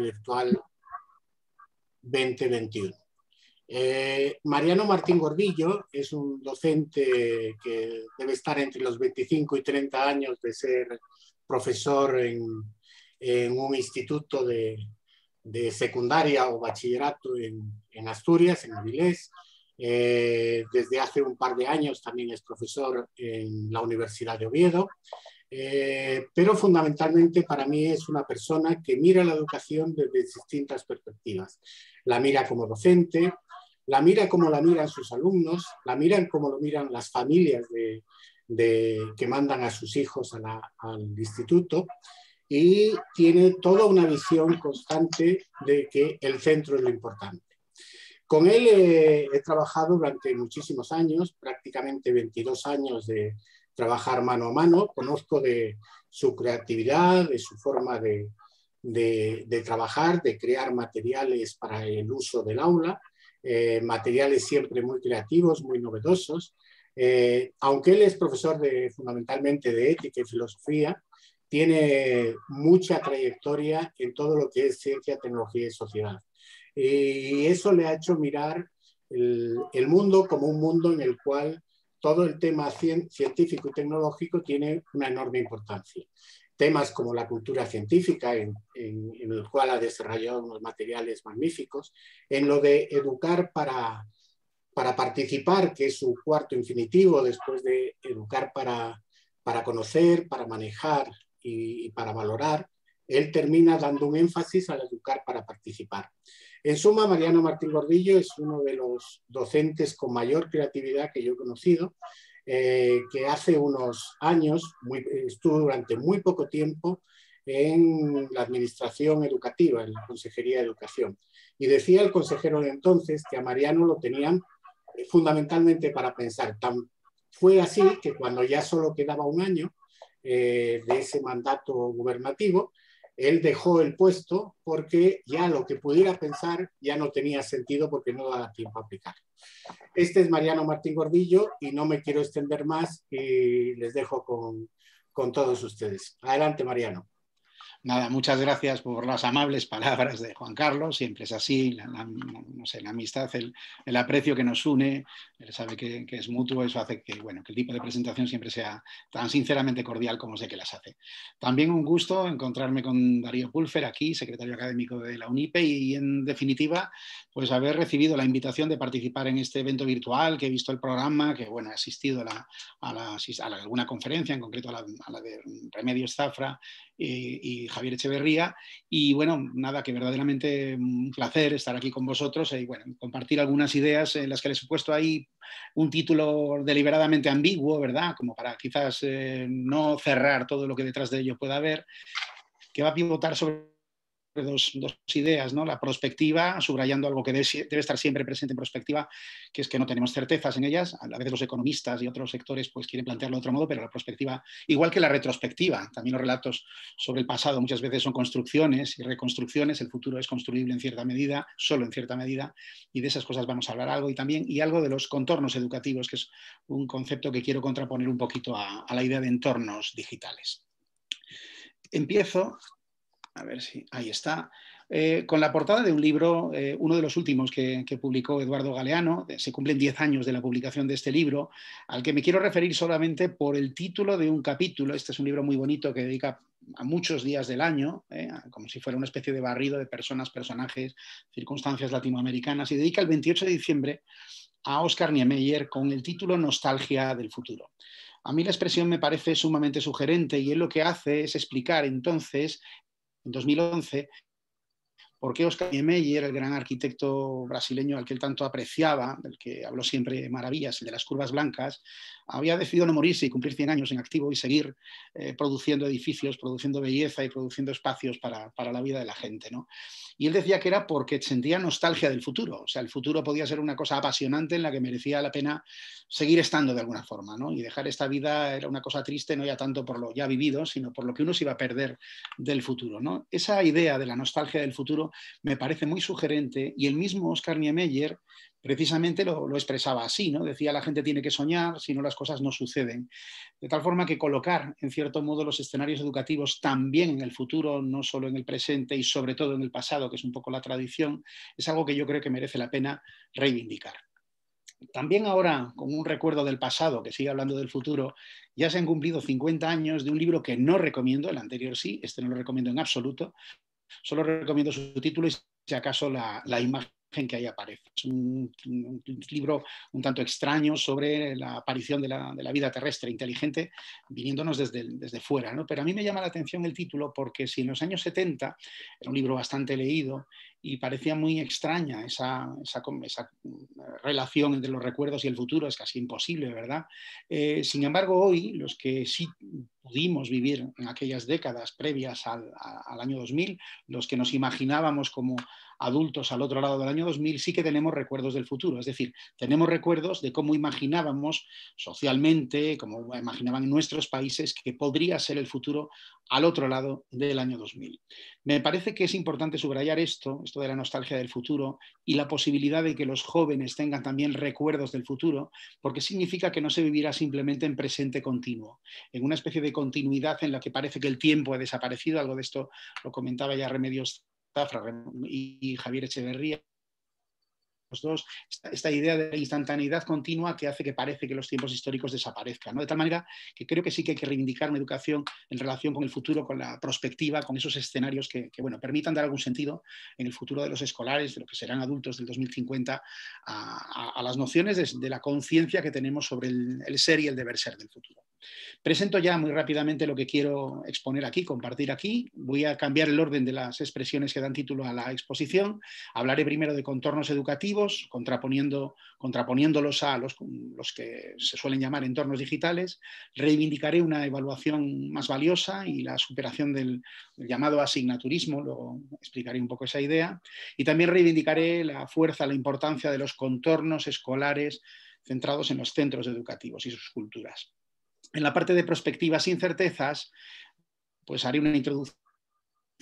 virtual 2021. Eh, Mariano Martín Gordillo es un docente que debe estar entre los 25 y 30 años de ser profesor en, un instituto de, secundaria o bachillerato en, Asturias, en Avilés. Eh, desde hace un par de años también es profesor en la Universidad de Oviedo. Eh, pero fundamentalmente para mí es una persona que mira la educación desde distintas perspectivas. La mira como docente, la mira como la miran sus alumnos, la miran como lo miran las familias de, que mandan a sus hijos al instituto y tiene toda una visión constante de que el centro es lo importante. Con él he, he trabajado durante muchísimos años, prácticamente 22 años de, trabajar mano a mano, conozco de su creatividad, de su forma de, trabajar, de crear materiales para el uso del aula, eh, materiales siempre muy creativos, muy novedosos. Eh, aunque él es profesor de, fundamentalmente de ética y filosofía, tiene mucha trayectoria en todo lo que es ciencia, tecnología y sociedad. Y eso le ha hecho mirar el mundo como un mundo en el cual todo el tema científico y tecnológico tiene una enorme importancia. Temas como la cultura científica, en, el cual ha desarrollado unos materiales magníficos, en lo de educar para, para participar, que es su cuarto infinitivo, después de educar para, conocer, para manejar y para valorar, él termina dando un énfasis al educar para participar. En suma, Mariano Martín Gordillo es uno de los docentes con mayor creatividad que yo he conocido, eh, que hace unos años estuvo durante muy poco tiempo en la administración educativa, en la Consejería de Educación. Y decía el consejero de entonces que a Mariano lo tenían eh, fundamentalmente para pensar. fue así que cuando ya solo quedaba un año eh, de ese mandato gubernativo, él dejó el puesto porque ya lo que pudiera pensar ya no tenía sentido porque no daba tiempo a aplicar. Este es Mariano Martín Gordillo y no me quiero extender más y les dejo con, con todos ustedes. Adelante, Mariano. Nada, muchas gracias por las amables palabras de Juan Carlos, siempre es así, la, amistad, el, aprecio que nos une, él sabe que, es mutuo, eso hace que, bueno, que el tipo de presentación siempre sea tan sinceramente cordial como sé que las hace. También un gusto encontrarme con Darío Pulfer aquí, secretario académico de la UNIPE, y en definitiva, pues haber recibido la invitación de participar en este evento virtual, que he visto el programa, que bueno, he asistido a, alguna conferencia, en concreto a la, a la de Remedios Zafra, y, Javier Echeverría. Y bueno, nada, que verdaderamente un placer estar aquí con vosotros y bueno, compartir algunas ideas en las que les he puesto ahí un título deliberadamente ambiguo, ¿verdad? Como para quizás eh, no cerrar todo lo que detrás de ello pueda haber, que va a pivotar sobre dos, ideas, ¿no? La prospectiva, subrayando algo que debe, estar siempre presente en prospectiva, que es que no tenemos certezas en ellas. A veces los economistas y otros sectores pues quieren plantearlo de otro modo, pero la prospectiva, igual que la retrospectiva, también los relatos sobre el pasado muchas veces son construcciones y reconstrucciones, el futuro es construible en cierta medida, solo en cierta medida, y de esas cosas vamos a hablar algo y también, y algo de los contornos educativos, que es un concepto que quiero contraponer un poquito a la idea de entornos digitales empiezo a ver si. Ahí está. Eh, con la portada de un libro, eh, uno de los últimos que, publicó Eduardo Galeano, se cumplen 10 años de la publicación de este libro, al que me quiero referir solamente por el título de un capítulo. Este es un libro muy bonito que dedica a muchos días del año, eh, como si fuera una especie de barrido de personas, personajes, circunstancias latinoamericanas, y dedica el 28 de diciembre a Oscar Niemeyer con el título Nostalgia del futuro. A mí la expresión me parece sumamente sugerente y él lo que hace es explicar entonces en 2011, por qué Oscar Niemeyer, el gran arquitecto brasileño al que él tanto apreciaba, del que habló siempre maravillas, el de las curvas blancas, había decidido no morirse y cumplir 100 años en activo y seguir eh, produciendo edificios, produciendo belleza y produciendo espacios para, la vida de la gente. Y él decía que era porque sentía nostalgia del futuro, o sea, el futuro podía ser una cosa apasionante en la que merecía la pena seguir estando de alguna forma, ¿no? y dejar esta vida era una cosa triste, no ya tanto por lo ya vivido, sino por lo que uno se iba a perder del futuro. Esa idea de la nostalgia del futuro me parece muy sugerente y el mismo Oscar Niemeyer precisamente lo, expresaba así, ¿no? Decía la gente tiene que soñar, si no las cosas no suceden. De tal forma que colocar, en cierto modo, los escenarios educativos también en el futuro, no solo en el presente y sobre todo en el pasado, que es un poco la tradición, es algo que yo creo que merece la pena reivindicar. También ahora, con un recuerdo del pasado que sigue hablando del futuro, ya se han cumplido 50 años de un libro que no recomiendo, el anterior sí, este no lo recomiendo en absoluto, Solo recomiendo su título y si acaso la, imagen que ahí aparece. Es un, libro un tanto extraño sobre la aparición de la, vida terrestre inteligente viniéndonos desde, fuera. ¿no? Pero a mí me llama la atención el título porque si en los años 70, era un libro bastante leído, y parecía muy extraña esa, eh, relación entre los recuerdos y el futuro, es casi imposible, ¿verdad? Eh, sin embargo, hoy, los que sí pudimos vivir en aquellas décadas previas al, al, año 2000, los que nos imaginábamos como adultos al otro lado del año 2000, sí que tenemos recuerdos del futuro, es decir, tenemos recuerdos de cómo imaginábamos socialmente, cómo imaginaban nuestros países que podría ser el futuro al otro lado del año 2000. Me parece que es importante subrayar esto, esto de la nostalgia del futuro y la posibilidad de que los jóvenes tengan también recuerdos del futuro, porque significa que no se vivirá simplemente en presente continuo, en una especie de continuidad en la que parece que el tiempo ha desaparecido, algo de esto lo comentaba ya Remedios Zafra y Javier Echeverría dos, esta, idea de instantaneidad continua que hace que parece que los tiempos históricos desaparezcan. De tal manera que creo que sí que hay que reivindicar una educación en relación con el futuro, con la prospectiva, con esos escenarios que, bueno, permitan dar algún sentido en el futuro de los escolares, de lo que serán adultos del 2050, a, las nociones de, la conciencia que tenemos sobre el ser y el deber ser del futuro. Presento ya muy rápidamente lo que quiero exponer aquí, compartir aquí. Voy a cambiar el orden de las expresiones que dan título a la exposición. Hablaré primero de contornos educativos contraponiendo, contraponiéndolos a los, los, que se suelen llamar entornos digitales, reivindicaré una evaluación más valiosa y la superación del, llamado asignaturismo, luego explicaré un poco esa idea, y también reivindicaré la fuerza, la importancia de los contornos escolares centrados en los centros educativos y sus culturas. En la parte de prospectivas y incertezas pues haré una introducción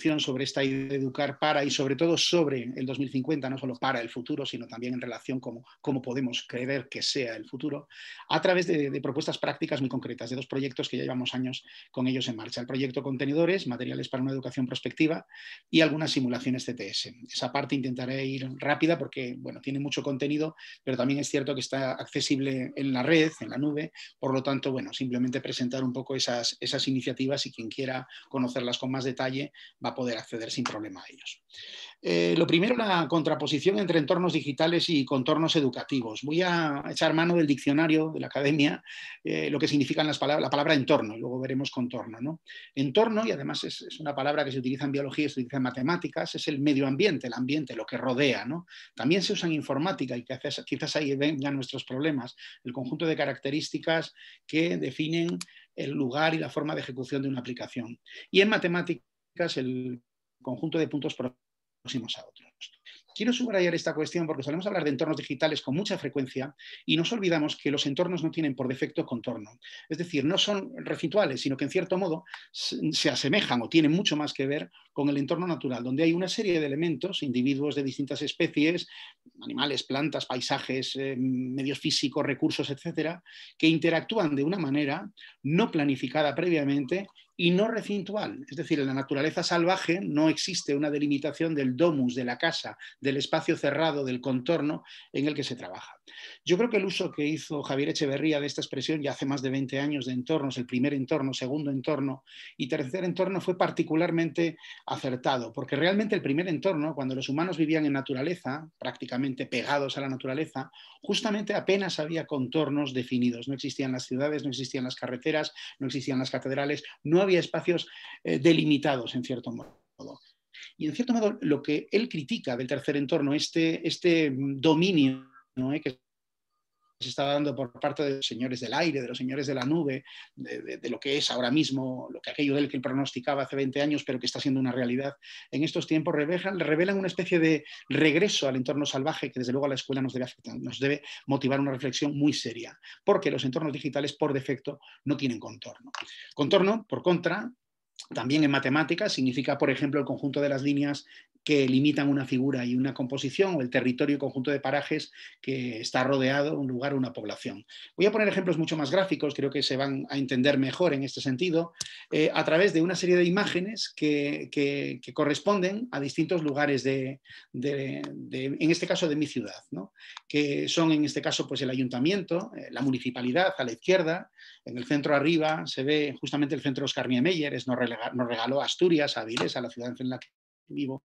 sobre esta idea de educar para y sobre todo sobre el 2050, no solo para el futuro, sino también en relación con cómo podemos creer que sea el futuro, a través de, propuestas prácticas muy concretas, de dos proyectos que ya llevamos años con ellos en marcha. El proyecto Contenedores, Materiales para una Educación Prospectiva y algunas simulaciones CTS. Esa parte intentaré ir rápida porque bueno, tiene mucho contenido, pero también es cierto que está accesible en la red, en la nube, por lo tanto, bueno, simplemente presentar un poco esas, esas iniciativas y quien quiera conocerlas con más detalle va poder acceder sin problema a ellos. Eh, lo primero, la contraposición entre entornos digitales y contornos educativos. Voy a echar mano del diccionario de la academia, eh, lo que significan las palabras, la palabra entorno, y luego veremos contorno. Entorno, y además es, una palabra que se utiliza en biología, y se utiliza en matemáticas, es el medio ambiente, el ambiente, lo que rodea. También se usa en informática, y quizás, quizás ahí ya nuestros problemas, el conjunto de características que definen el lugar y la forma de ejecución de una aplicación. Y en matemáticas, el conjunto de puntos próximos a otros. Quiero subrayar esta cuestión porque solemos hablar de entornos digitales con mucha frecuencia y nos olvidamos que los entornos no tienen por defecto contorno. Es decir, no son recintuales, sino que en cierto modo se asemejan o tienen mucho más que ver con el entorno natural, donde hay una serie de elementos, individuos de distintas especies, animales, plantas, paisajes, eh, medios físicos, recursos, etcétera, que interactúan de una manera no planificada previamente y no recintual. Es decir, en la naturaleza salvaje no existe una delimitación del domus, de la casa, del espacio cerrado, del contorno en el que se trabaja. Yo creo que el uso que hizo Javier Echeverría de esta expresión ya hace más de 20 años de entornos, el primer entorno, segundo entorno y tercer entorno fue particularmente acertado, porque realmente el primer entorno, cuando los humanos vivían en naturaleza, prácticamente pegados a la naturaleza, justamente apenas había contornos definidos. No existían las ciudades, no existían las carreteras, no existían las catedrales, no había espacios eh, delimitados en cierto modo. Y en cierto modo, lo que él critica del tercer entorno, este, este dominio eh, que se está dando por parte de los señores del aire, de los señores de la nube, de, lo que es ahora mismo, lo que aquello del que él pronosticaba hace 20 años, pero que está siendo una realidad en estos tiempos, revelan, revelan una especie de regreso al entorno salvaje que desde luego a la escuela nos debe, nos debe motivar una reflexión muy seria, porque los entornos digitales por defecto no tienen contorno. Contorno, por contra, también en matemáticas significa, por ejemplo, el conjunto de las líneas que limitan una figura y una composición o el territorio conjunto de parajes que está rodeado un lugar o una población. Voy a poner ejemplos mucho más gráficos, creo que se van a entender mejor en este sentido, eh, a través de una serie de imágenes que, corresponden a distintos lugares de, en este caso de mi ciudad, ¿no? que son en este caso pues el ayuntamiento, eh, la municipalidad a la izquierda, en el centro arriba se ve justamente el centro Oscar Niemeyer, nos, nos regaló Asturias, a a la ciudad en la que vivo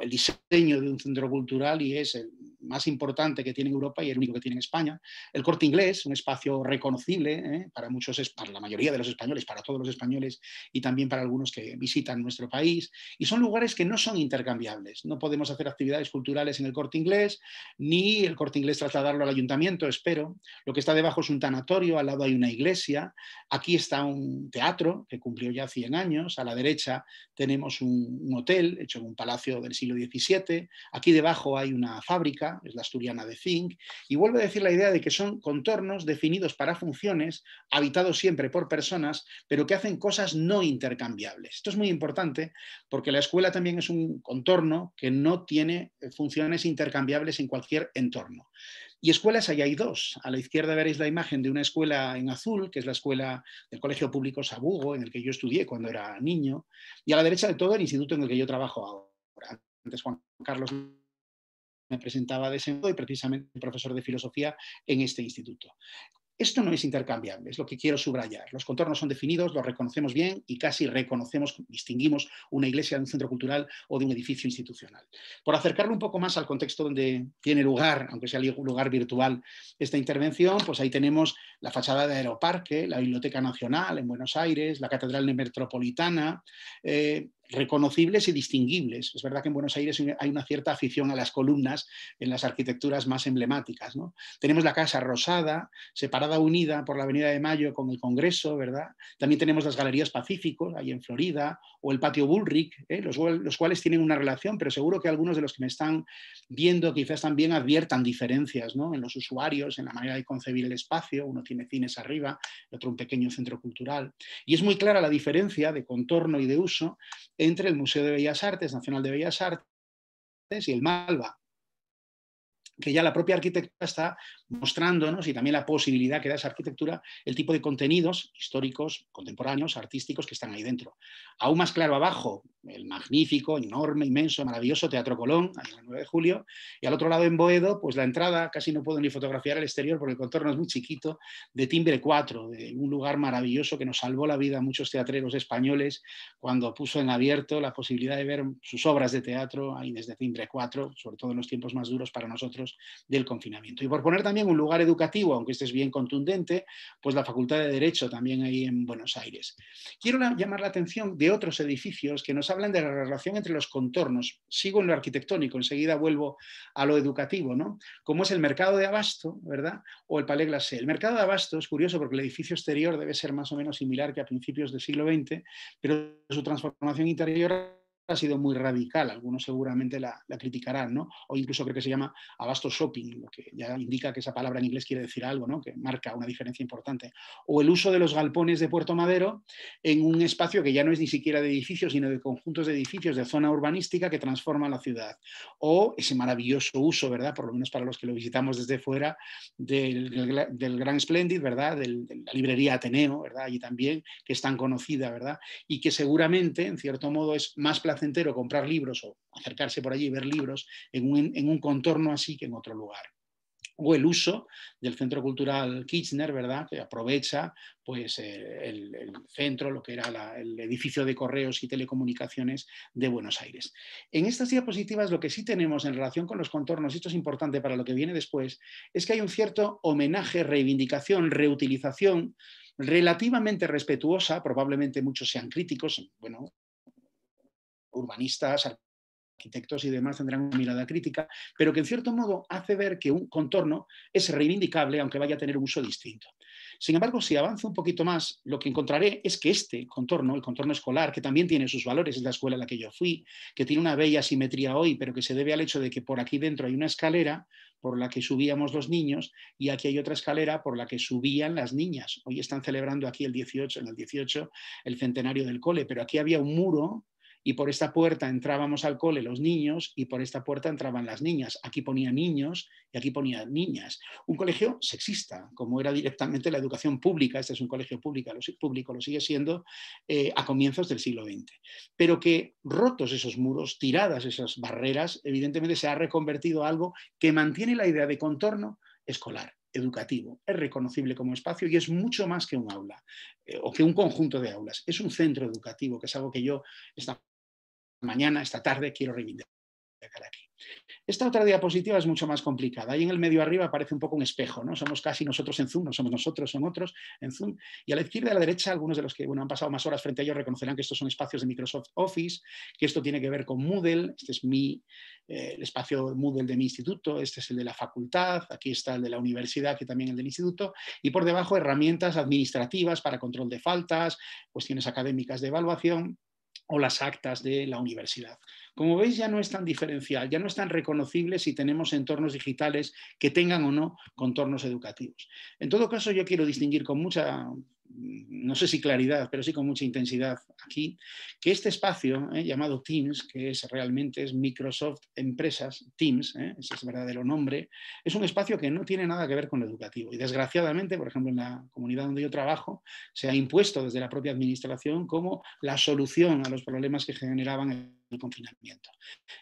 el diseño de un centro cultural y es el más importante que tiene Europa y el único que tiene España. El corte inglés, un espacio reconocible ¿eh? para muchos, para la mayoría de los españoles, para todos los españoles y también para algunos que visitan nuestro país. Y son lugares que no son intercambiables. No podemos hacer actividades culturales en el corte inglés, ni el corte inglés trasladarlo al ayuntamiento, espero. Lo que está debajo es un tanatorio, al lado hay una iglesia, aquí está un teatro que cumplió ya 100 años, a la derecha tenemos un, un hotel hecho en un palacio del siglo XVII, aquí debajo hay una fábrica es la asturiana de Zinc, y vuelve a decir la idea de que son contornos definidos para funciones, habitados siempre por personas, pero que hacen cosas no intercambiables. Esto es muy importante porque la escuela también es un contorno que no tiene eh, funciones intercambiables en cualquier entorno. Y escuelas ahí hay dos. A la izquierda veréis la imagen de una escuela en azul, que es la escuela del Colegio Público Sabugo, en el que yo estudié cuando era niño, y a la derecha de todo el instituto en el que yo trabajo ahora. Antes Juan Carlos me presentaba de ese modo y precisamente profesor de filosofía en este instituto. Esto no es intercambiable, es lo que quiero subrayar. Los contornos son definidos, los reconocemos bien y casi reconocemos, distinguimos una iglesia de un centro cultural o de un edificio institucional. Por acercarlo un poco más al contexto donde tiene lugar, aunque sea un lugar virtual, esta intervención, pues ahí tenemos la fachada de Aeroparque, la Biblioteca Nacional en Buenos Aires, la Catedral Metropolitana, eh, reconocibles y distinguibles. Es verdad que en Buenos Aires hay una cierta afición a las columnas en las arquitecturas más emblemáticas. Tenemos la Casa Rosada, separada unida por la Avenida de Mayo con el Congreso, ¿verdad? También tenemos las Galerías Pacífico, ahí en Florida, o el Patio Bullrich, ¿eh? los, cuales tienen una relación, pero seguro que algunos de los que me están viendo quizás también adviertan diferencias en los usuarios, en la manera de concebir el espacio. Uno tiene cines arriba, el otro un pequeño centro cultural. Y es muy clara la diferencia de contorno y de uso entre el Museo de Bellas Artes, Nacional de Bellas Artes y el Malva, que ya la propia arquitectura está mostrándonos y también la posibilidad que da esa arquitectura, el tipo de contenidos históricos, contemporáneos, artísticos que están ahí dentro. Aún más claro abajo, el magnífico, enorme, inmenso, maravilloso Teatro Colón, el 9 de julio, y al otro lado en Boedo, pues la entrada, casi no puedo ni fotografiar el exterior porque el contorno es muy chiquito, de Timbre 4, de un lugar maravilloso que nos salvó la vida a muchos teatreros españoles cuando puso en abierto la posibilidad de ver sus obras de teatro ahí desde Timbre 4, sobre todo en los tiempos más duros para nosotros del confinamiento. Y por poner también un lugar educativo, aunque este es bien contundente, pues la Facultad de Derecho también ahí en Buenos Aires. Quiero llamar la atención de otros edificios que nos hablan de la relación entre los contornos. Sigo en lo arquitectónico, enseguida vuelvo a lo educativo, ¿no? Como es el mercado de abasto, ¿verdad? O el Palais Glacé. El mercado de abasto es curioso porque el edificio exterior debe ser más o menos similar que a principios del siglo XX, pero su transformación interior ha sido muy radical, algunos seguramente la, criticarán, ¿no? O incluso creo que se llama abasto shopping, lo que ya indica que esa palabra en inglés quiere decir algo, ¿no? Que marca una diferencia importante. O el uso de los galpones de Puerto Madero en un espacio que ya no es ni siquiera de edificios, sino de conjuntos de edificios de zona urbanística que transforma la ciudad. O ese maravilloso uso, ¿verdad? Por lo menos para los que lo visitamos desde fuera, del, del, Gran Splendid, ¿verdad? de la librería Ateneo, ¿verdad? Allí también, que es tan conocida, ¿verdad? Y que seguramente, en cierto modo, es más placentera entero, comprar libros o acercarse por allí y ver libros en un, contorno así que en otro lugar o el uso del Centro Cultural Kirchner, ¿verdad? que aprovecha pues, eh, el, centro, lo que era el edificio de correos y telecomunicaciones de Buenos Aires. En estas diapositivas lo que sí tenemos en relación con los contornos, y esto es importante para lo que viene después, es que hay un cierto homenaje, reivindicación, reutilización relativamente respetuosa, probablemente muchos sean críticos, bueno, urbanistas, arquitectos y demás tendrán una mirada crítica, pero que en cierto modo hace ver que un contorno es reivindicable aunque vaya a tener un uso distinto. Sin embargo, si avanzo un poquito más, lo que encontraré es que este contorno, el contorno escolar, que también tiene sus valores, es la escuela a la que yo fui, que tiene una bella simetría hoy, pero que se debe al hecho de que por aquí dentro hay una escalera por la que subíamos los niños y aquí hay otra escalera por la que subían las niñas. Hoy están celebrando aquí el 18, en el 18 el centenario del cole, pero aquí había un muro y por esta puerta entrábamos al cole los niños y por esta puerta entraban las niñas. Aquí ponía niños y aquí ponía niñas. Un colegio sexista, como era directamente la educación pública, este es un colegio público, lo, sigue siendo, eh, a comienzos del siglo XX. Pero que rotos esos muros, tiradas esas barreras, evidentemente se ha reconvertido algo que mantiene la idea de contorno escolar educativo, es reconocible como espacio y es mucho más que un aula eh, o que un conjunto de aulas. Es un centro educativo, que es algo que yo mañana, esta tarde, quiero reivindicar aquí. Esta otra diapositiva es mucho más complicada. Ahí en el medio arriba aparece un poco un espejo, ¿no? Somos casi nosotros en Zoom, no somos nosotros, son otros en Zoom. Y a la izquierda y a la derecha, algunos de los que han pasado más horas frente a ellos reconocerán que estos son espacios de Microsoft Office, que esto tiene que ver con Moodle, este es mi, eh, el espacio Moodle de mi instituto, este es el de la facultad, aquí está el de la universidad, que también el del instituto, y por debajo herramientas administrativas para control de faltas, cuestiones académicas de evaluación, o las actas de la universidad. Como veis, ya no es tan diferencial, ya no es tan reconocible si tenemos entornos digitales que tengan o no contornos educativos. En todo caso, yo quiero distinguir con mucha no sé si claridad, pero sí con mucha intensidad aquí, que este espacio eh, llamado Teams, que es realmente es Microsoft Empresas Teams, eh, ese es el verdadero nombre, es un espacio que no tiene nada que ver con lo educativo. Y desgraciadamente, por ejemplo, en la comunidad donde yo trabajo, se ha impuesto desde la propia administración como la solución a los problemas que generaban el confinamiento.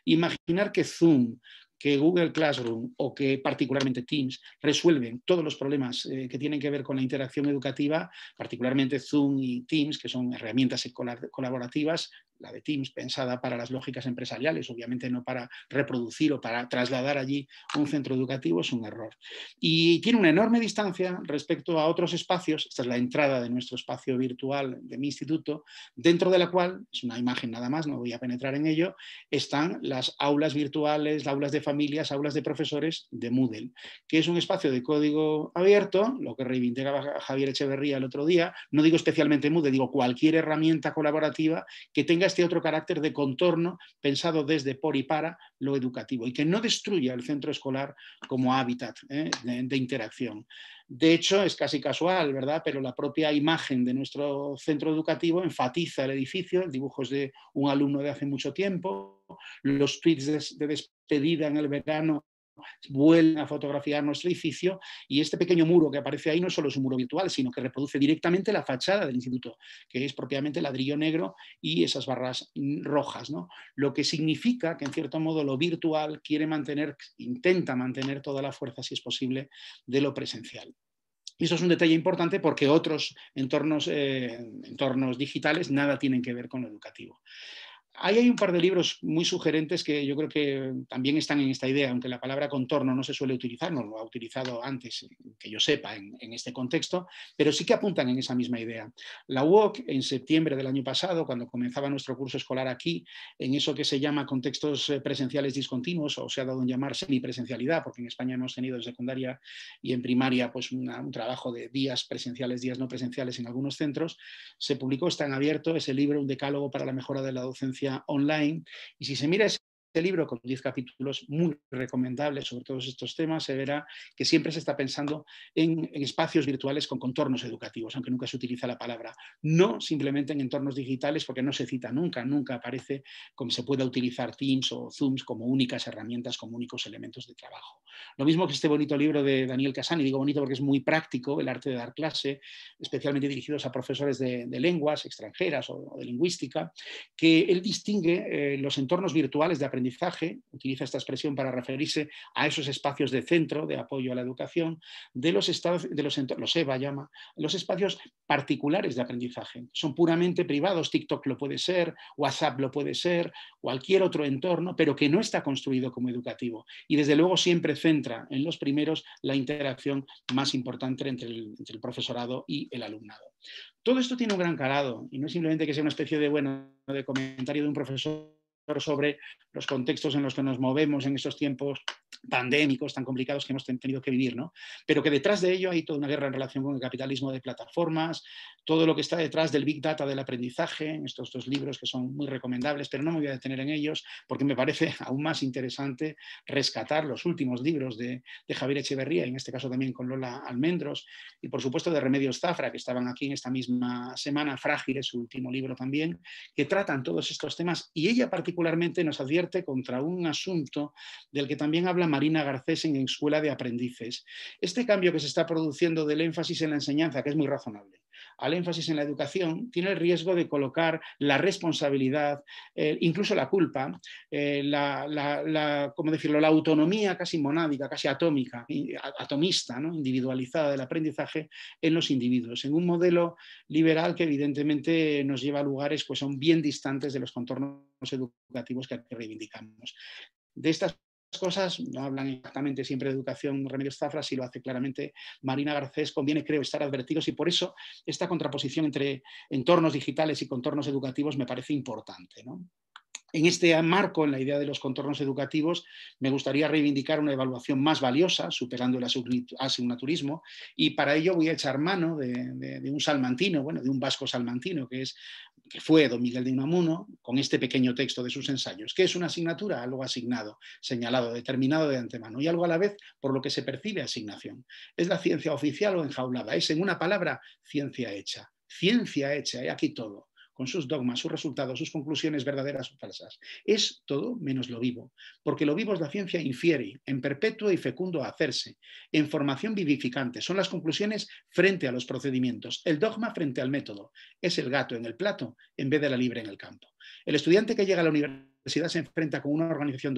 Imaginar que Zoom que Google Classroom o que particularmente Teams resuelven todos los problemas eh, que tienen que ver con la interacción educativa, particularmente Zoom y Teams, que son herramientas colaborativas, la de Teams, pensada para las lógicas empresariales, obviamente no para reproducir o para trasladar allí un centro educativo, es un error. Y tiene una enorme distancia respecto a otros espacios, esta es la entrada de nuestro espacio virtual de mi instituto, dentro de la cual, es una imagen nada más, no voy a penetrar en ello, están las aulas virtuales, aulas de familias, aulas de profesores de Moodle, que es un espacio de código abierto, lo que reivindicaba Javier Echeverría el otro día, no digo especialmente Moodle, digo cualquier herramienta colaborativa que tenga este otro carácter de contorno pensado desde, por y para lo educativo y que no destruya el centro escolar como hábitat ¿eh? de, interacción. De hecho, es casi casual, ¿verdad? Pero la propia imagen de nuestro centro educativo enfatiza el edificio, dibujos de un alumno de hace mucho tiempo, los tweets de, despedida en el verano vuelven a fotografiar nuestro edificio y este pequeño muro que aparece ahí no solo es un muro virtual, sino que reproduce directamente la fachada del instituto, que es propiamente ladrillo negro y esas barras rojas, ¿no? Lo que significa que en cierto modo lo virtual quiere mantener, intenta mantener toda la fuerza, si es posible, de lo presencial. Y eso es un detalle importante porque otros entornos, eh, entornos digitales nada tienen que ver con lo educativo hay un par de libros muy sugerentes que yo creo que también están en esta idea, aunque la palabra contorno no se suele utilizar, no lo ha utilizado antes, que yo sepa, en, este contexto, pero sí que apuntan en esa misma idea. La UOC, en septiembre del año pasado, cuando comenzaba nuestro curso escolar aquí, en eso que se llama contextos eh, presenciales discontinuos, o se ha dado en llamar semipresencialidad, porque en España hemos tenido en secundaria y en primaria pues un trabajo de días presenciales, días no presenciales en algunos centros, se publicó, está en abierto ese libro, Un decálogo para la mejora de la docencia online. Y si se mira ese este libro, con 10 capítulos muy recomendables sobre todos estos temas, se verá que siempre se está pensando en, espacios virtuales con contornos educativos, aunque nunca se utiliza la palabra. No simplemente en entornos digitales, porque no se cita nunca, nunca aparece como se pueda utilizar Teams o Zooms como únicas herramientas, como únicos elementos de trabajo. Lo mismo que este bonito libro de Daniel Casani, digo bonito porque es muy práctico, El arte de dar clase, especialmente dirigidos a profesores de, lenguas extranjeras o, de lingüística, que él distingue eh, los entornos virtuales de aprendizaje aprendizaje, utiliza esta expresión para referirse a esos espacios de centro, de apoyo a la educación, de los, estados, de los, los EVA llama, los espacios particulares de aprendizaje. Son puramente privados, TikTok lo puede ser, WhatsApp lo puede ser, cualquier otro entorno, pero que no está construido como educativo. Y desde luego siempre centra en los primeros la interacción más importante entre el, entre el profesorado y el alumnado. Todo esto tiene un gran calado y no es simplemente que sea una especie de, bueno, de comentario de un profesor sobre los contextos en los que nos movemos en estos tiempos pandémicos tan complicados que hemos tenido que vivir, ¿no? Pero que detrás de ello hay toda una guerra en relación con el capitalismo de plataformas, todo lo que está detrás del Big Data del aprendizaje, estos dos libros que son muy recomendables, pero no me voy a detener en ellos porque me parece aún más interesante rescatar los últimos libros de, Javier Echeverría, en este caso también con Lola Almendros, y por supuesto de Remedios Zafra, que estaban aquí en esta misma semana, Frágil es su último libro también, que tratan todos estos temas y ella particularmente nos advierte contra un asunto del que también hablan Marina Garcés en Escuela de Aprendices. Este cambio que se está produciendo del énfasis en la enseñanza, que es muy razonable, al énfasis en la educación, tiene el riesgo de colocar la responsabilidad, eh, incluso la culpa, eh, la, decirlo? la autonomía casi monádica, casi atómica, atomista, ¿no? individualizada del aprendizaje en los individuos, en un modelo liberal que evidentemente nos lleva a lugares pues, son bien distantes de los contornos educativos que reivindicamos. De estas cosas, no hablan exactamente siempre de educación, remedios zafras, y lo hace claramente Marina Garcés, conviene, creo, estar advertidos y por eso esta contraposición entre entornos digitales y contornos educativos me parece importante. En este marco, en la idea de los contornos educativos, me gustaría reivindicar una evaluación más valiosa, superando el asignaturismo, y para ello voy a echar mano de un salmantino, bueno, de un vasco salmantino, que es que fue don Miguel de Unamuno, con este pequeño texto de sus ensayos, que es una asignatura, algo asignado, señalado, determinado de antemano, y algo a la vez por lo que se percibe asignación. Es la ciencia oficial o enjaulada, es en una palabra ciencia hecha, ciencia hecha, y aquí todo con sus dogmas, sus resultados, sus conclusiones verdaderas o falsas. Es todo menos lo vivo, porque lo vivo es la ciencia infiere, en perpetuo y fecundo hacerse, en formación vivificante. Son las conclusiones frente a los procedimientos, el dogma frente al método. Es el gato en el plato en vez de la libre en el campo. El estudiante que llega a la universidad se enfrenta con una organización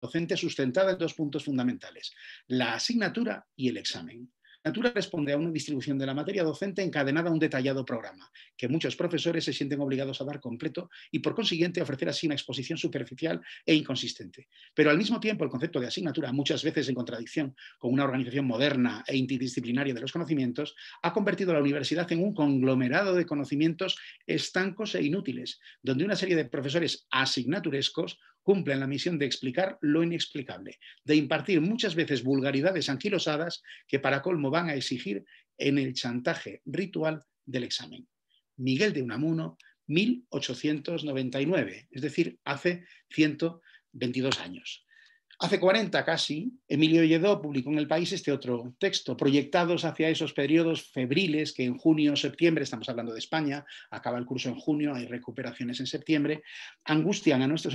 docente sustentada en dos puntos fundamentales, la asignatura y el examen asignatura responde a una distribución de la materia docente encadenada a un detallado programa, que muchos profesores se sienten obligados a dar completo y por consiguiente ofrecer así una exposición superficial e inconsistente. Pero al mismo tiempo el concepto de asignatura, muchas veces en contradicción con una organización moderna e interdisciplinaria de los conocimientos, ha convertido a la universidad en un conglomerado de conocimientos estancos e inútiles, donde una serie de profesores asignaturescos cumplen la misión de explicar lo inexplicable, de impartir muchas veces vulgaridades anquilosadas que para colmo van a exigir en el chantaje ritual del examen. Miguel de Unamuno, 1899, es decir, hace 122 años. Hace 40 casi, Emilio Lledó publicó en El País este otro texto, proyectados hacia esos periodos febriles que en junio, o septiembre, estamos hablando de España, acaba el curso en junio, hay recuperaciones en septiembre, angustian a nuestros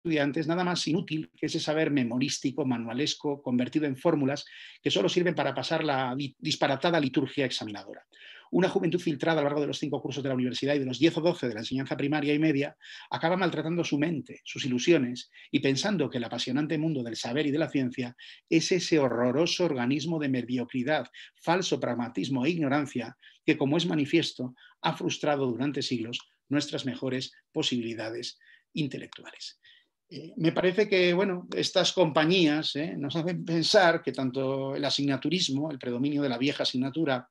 estudiantes nada más inútil que ese saber memorístico, manualesco, convertido en fórmulas que solo sirven para pasar la disparatada liturgia examinadora. Una juventud filtrada a lo largo de los cinco cursos de la universidad y de los diez o doce de la enseñanza primaria y media acaba maltratando su mente, sus ilusiones y pensando que el apasionante mundo del saber y de la ciencia es ese horroroso organismo de mediocridad, falso pragmatismo e ignorancia que, como es manifiesto, ha frustrado durante siglos nuestras mejores posibilidades intelectuales. Eh, me parece que bueno, estas compañías eh, nos hacen pensar que tanto el asignaturismo, el predominio de la vieja asignatura,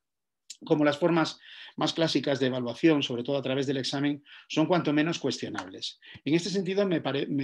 como las formas más clásicas de evaluación, sobre todo a través del examen, son cuanto menos cuestionables. En este sentido, me,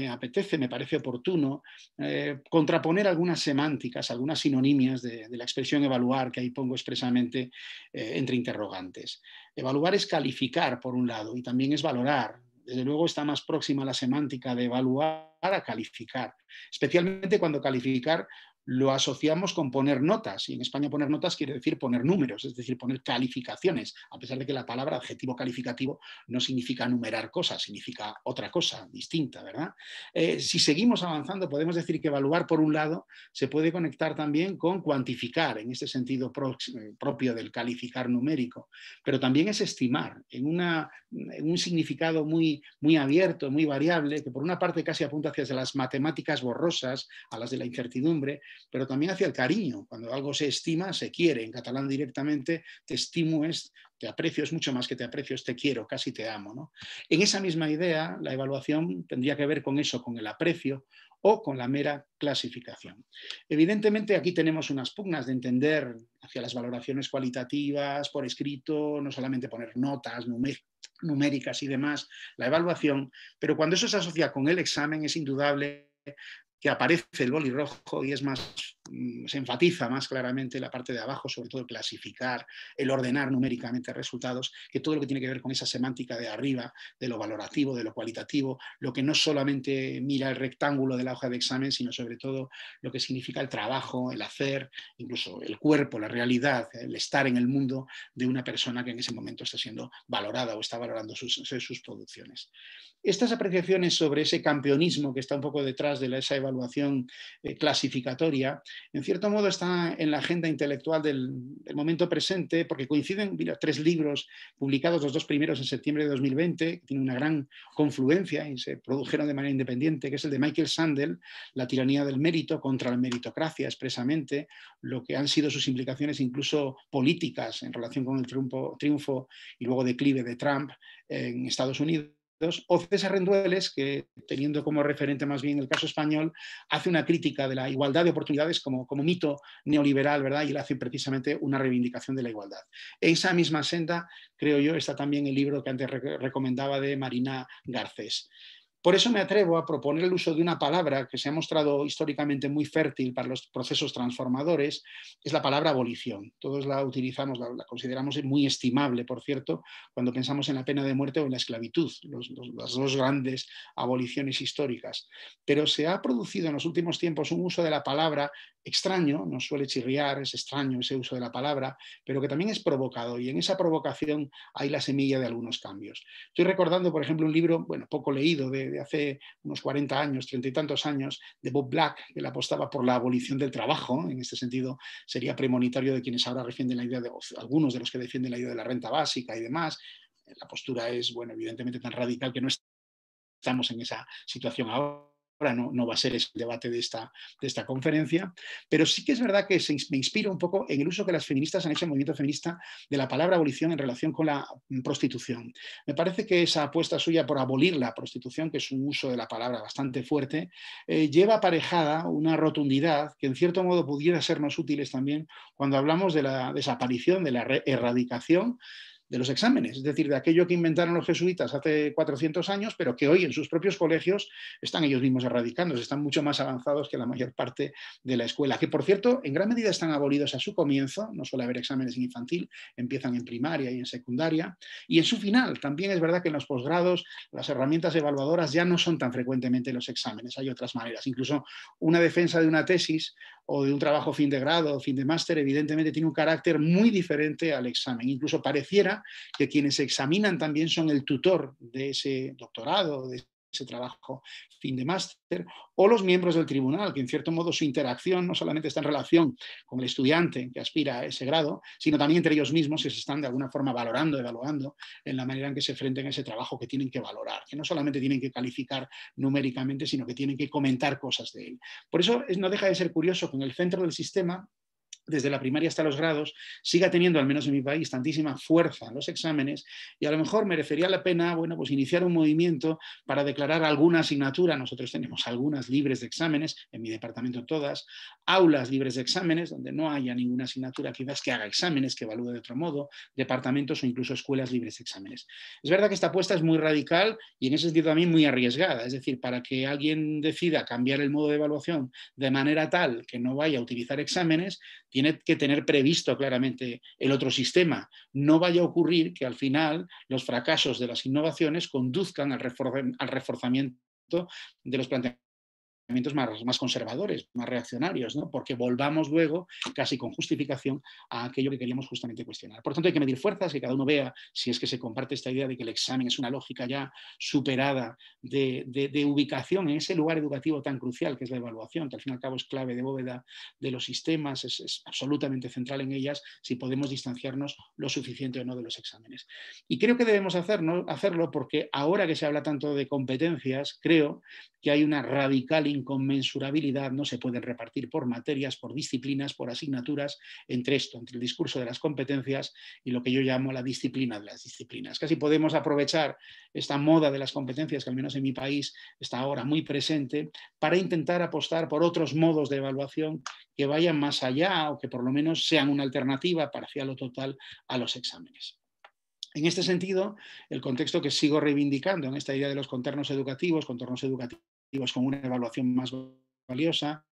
apetece, me parece oportuno eh, contraponer algunas semánticas, algunas sinonimias de, la expresión evaluar, que ahí pongo expresamente entre interrogantes. Evaluar es calificar, por un lado, y también es valorar, desde luego está más próxima a la semántica de evaluar a calificar, especialmente cuando calificar lo asociamos con poner notas, y en España poner notas quiere decir poner números, es decir, poner calificaciones, a pesar de que la palabra adjetivo calificativo no significa numerar cosas, significa otra cosa distinta, ¿verdad? Eh, si seguimos avanzando, podemos decir que evaluar, por un lado, se puede conectar también con cuantificar, en este sentido eh, propio del calificar numérico, pero también es estimar, en, en un significado muy, muy abierto, muy variable, que por una parte casi apunta hacia las matemáticas borrosas, a las de la incertidumbre, pero también hacia el cariño. Cuando algo se estima, se quiere. En catalán directamente, te estimo te aprecio es mucho más que te aprecio, te quiero, casi te amo. En esa misma idea, la evaluación tendría que ver con eso, con el aprecio o con la mera clasificación. Evidentemente aquí tenemos unas pugnas de entender hacia las valoraciones cualitativas por escrito, no solamente poner notas numéricas y demás, la evaluación, pero cuando eso se asocia con el examen es indudable que aparece el boli rojo y es más Mm, se enfatiza más claramente la parte de abajo, sobre todo clasificar, el ordenar numéricamente resultados, que todo lo que tiene que ver con esa semántica de arriba, de lo valorativo, de lo cualitativo, lo que no solamente mira el rectángulo de la hoja de examen, sino sobre todo lo que significa el trabajo, el hacer, incluso el cuerpo, la realidad, el estar en el mundo de una persona que en ese momento está siendo valorada o está valorando sus, sus producciones. Estas apreciaciones sobre ese campeonismo que está un poco detrás de esa evaluación eh, clasificatoria, en cierto modo está en la agenda intelectual del, momento presente, porque coinciden tres libros publicados, los dos primeros en septiembre de 2020, que tienen una gran confluencia y se produjeron de manera independiente, que es el de Michael Sandel, La tiranía del mérito contra la meritocracia, expresamente, lo que han sido sus implicaciones incluso políticas en relación con el triunfo y luego declive de Trump en Estados Unidos o César Rendueles, que teniendo como referente más bien el caso español, hace una crítica de la igualdad de oportunidades como, mito neoliberal, ¿verdad? Y él hace precisamente una reivindicación de la igualdad. En esa misma senda, creo yo, está también el libro que antes recomendaba de Marina Garcés. Por eso me atrevo a proponer el uso de una palabra que se ha mostrado históricamente muy fértil para los procesos transformadores, es la palabra abolición. Todos la utilizamos, la, consideramos muy estimable, por cierto, cuando pensamos en la pena de muerte o en la esclavitud, las dos grandes aboliciones históricas. Pero se ha producido en los últimos tiempos un uso de la palabra extraño, no suele chirriar, es extraño ese uso de la palabra, pero que también es provocado y en esa provocación hay la semilla de algunos cambios. Estoy recordando, por ejemplo, un libro, bueno, poco leído, de, hace unos 40 años, treinta y tantos años, de Bob Black, que le apostaba por la abolición del trabajo, en este sentido sería premonitario de quienes ahora defienden la idea de, algunos de los que defienden la idea de la renta básica y demás. La postura es, bueno, evidentemente tan radical que no estamos en esa situación ahora ahora no, no, va a ser el debate de esta, esta conferencia, pero sí que es verdad que me inspiro un poco en el uso que las feministas han hecho en el movimiento feminista de la palabra abolición en relación con la mm, prostitución. Me parece que esa apuesta suya por abolir la prostitución, que es un uso de la palabra bastante fuerte, eh, lleva aparejada una rotundidad que en cierto modo pudiera sernos útiles también cuando hablamos de la desaparición, de la erradicación de los exámenes, es decir, de aquello que inventaron los jesuitas hace 400 años, pero que hoy en sus propios colegios están ellos mismos erradicando, están mucho más avanzados que la mayor parte de la escuela, que por cierto, en gran medida están abolidos a su comienzo, no suele haber exámenes en infantil, empiezan en primaria y en secundaria, y en su final también es verdad que en los posgrados las herramientas evaluadoras ya no son tan frecuentemente los exámenes, hay otras maneras, incluso una defensa de una tesis o de un trabajo fin de grado, o fin de máster, evidentemente tiene un carácter muy diferente al examen, incluso pareciera que quienes examinan también son el tutor de ese doctorado, de ese trabajo fin de máster, o los miembros del tribunal, que en cierto modo su interacción no solamente está en relación con el estudiante que aspira a ese grado, sino también entre ellos mismos que se están de alguna forma valorando, evaluando en la manera en que se enfrentan a ese trabajo que tienen que valorar, que no solamente tienen que calificar numéricamente, sino que tienen que comentar cosas de él. Por eso no deja de ser curioso que en el centro del sistema desde la primaria hasta los grados, siga teniendo, al menos en mi país, tantísima fuerza los exámenes y a lo mejor merecería la pena, bueno, pues iniciar un movimiento para declarar alguna asignatura. Nosotros tenemos algunas libres de exámenes, en mi departamento todas, aulas libres de exámenes, donde no haya ninguna asignatura quizás que haga exámenes, que evalúe de otro modo, departamentos o incluso escuelas libres de exámenes. Es verdad que esta apuesta es muy radical y en ese sentido también muy arriesgada, es decir, para que alguien decida cambiar el modo de evaluación de manera tal que no vaya a utilizar exámenes, tiene que tener previsto claramente el otro sistema. No vaya a ocurrir que al final los fracasos de las innovaciones conduzcan al, reforzamiento de los planteamientos más, más conservadores, más reaccionarios, ¿no? porque volvamos luego, casi con justificación, a aquello que queríamos justamente cuestionar. Por tanto, hay que medir fuerzas, que cada uno vea si es que se comparte esta idea de que el examen es una lógica ya superada de, ubicación en ese lugar educativo tan crucial que es la evaluación, que al fin y al cabo es clave de bóveda de los sistemas, es, absolutamente central en ellas, si podemos distanciarnos lo suficiente o no de los exámenes. Y creo que debemos hacer, hacerlo porque ahora que se habla tanto de competencias, creo que hay una radical inconmensurabilidad no se pueden repartir por materias, por disciplinas, por asignaturas, entre esto, entre el discurso de las competencias y lo que yo llamo la disciplina de las disciplinas. Casi podemos aprovechar esta moda de las competencias, que al menos en mi país está ahora muy presente, para intentar apostar por otros modos de evaluación que vayan más allá o que por lo menos sean una alternativa parcial o total a los exámenes. En este sentido, el contexto que sigo reivindicando en esta idea de los contornos educativos, contornos educativos con una evaluación más valiosa,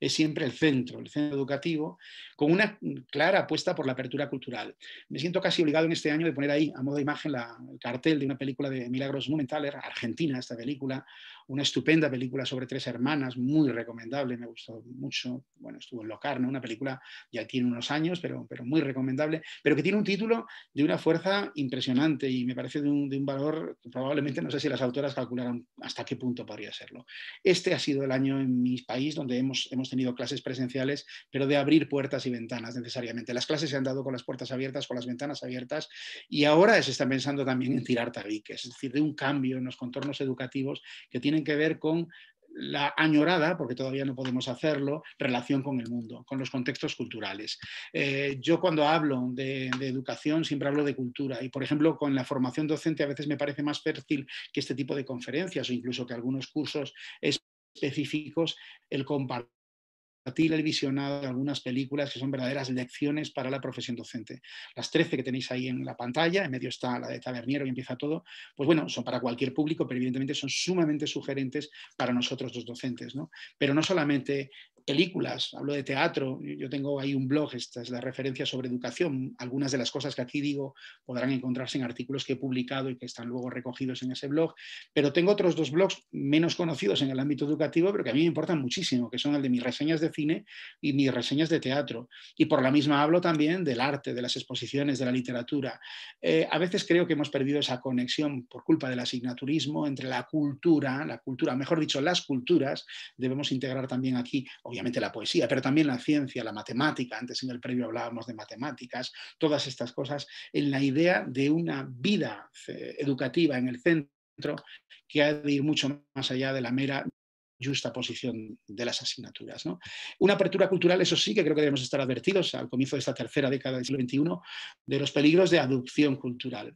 es siempre el centro, el centro educativo, con una clara apuesta por la apertura cultural. Me siento casi obligado en este año de poner ahí, a modo de imagen, el cartel de una película de Milagros Mumenthaler, argentina esta película, una estupenda película sobre tres hermanas, muy recomendable, me gustó mucho. Bueno, estuvo en Locarno, una película ya tiene unos años, pero, pero muy recomendable, pero que tiene un título de una fuerza impresionante y me parece de un, de un valor, probablemente no sé si las autoras calcularon hasta qué punto podría serlo. Este ha sido el año en mi país donde hemos, hemos tenido clases presenciales, pero de abrir puertas y ventanas necesariamente. Las clases se han dado con las puertas abiertas, con las ventanas abiertas y ahora se está pensando también en tirar tabiques, es decir, de un cambio en los contornos educativos que tiene tienen que ver con la añorada, porque todavía no podemos hacerlo, relación con el mundo, con los contextos culturales. Eh, yo cuando hablo de, de, educación siempre hablo de cultura y, por ejemplo, con la formación docente a veces me parece más fértil que este tipo de conferencias o incluso que algunos cursos específicos el compartir el visionado algunas películas que son verdaderas lecciones para la profesión docente. Las 13 que tenéis ahí en la pantalla, en medio está la de Taberniero y empieza todo, pues bueno, son para cualquier público, pero evidentemente son sumamente sugerentes para nosotros los docentes. ¿no? Pero no solamente películas, hablo de teatro, yo tengo ahí un blog, esta es la referencia sobre educación, algunas de las cosas que aquí digo podrán encontrarse en artículos que he publicado y que están luego recogidos en ese blog, pero tengo otros dos blogs menos conocidos en el ámbito educativo, pero que a mí me importan muchísimo, que son el de mis reseñas de cine y mis reseñas de teatro, y por la misma hablo también del arte, de las exposiciones, de la literatura. Eh, a veces creo que hemos perdido esa conexión por culpa del asignaturismo entre la cultura, la cultura, mejor dicho, las culturas, debemos integrar también aquí, obviamente la poesía, pero también la ciencia, la matemática, antes en el previo hablábamos de matemáticas, todas estas cosas, en la idea de una vida eh, educativa en el centro que ha de ir mucho más allá de la mera justa posición de las asignaturas. Una apertura cultural, eso sí, que creo que debemos estar advertidos al comienzo de esta tercera década del siglo XXI, de los peligros de adopción cultural.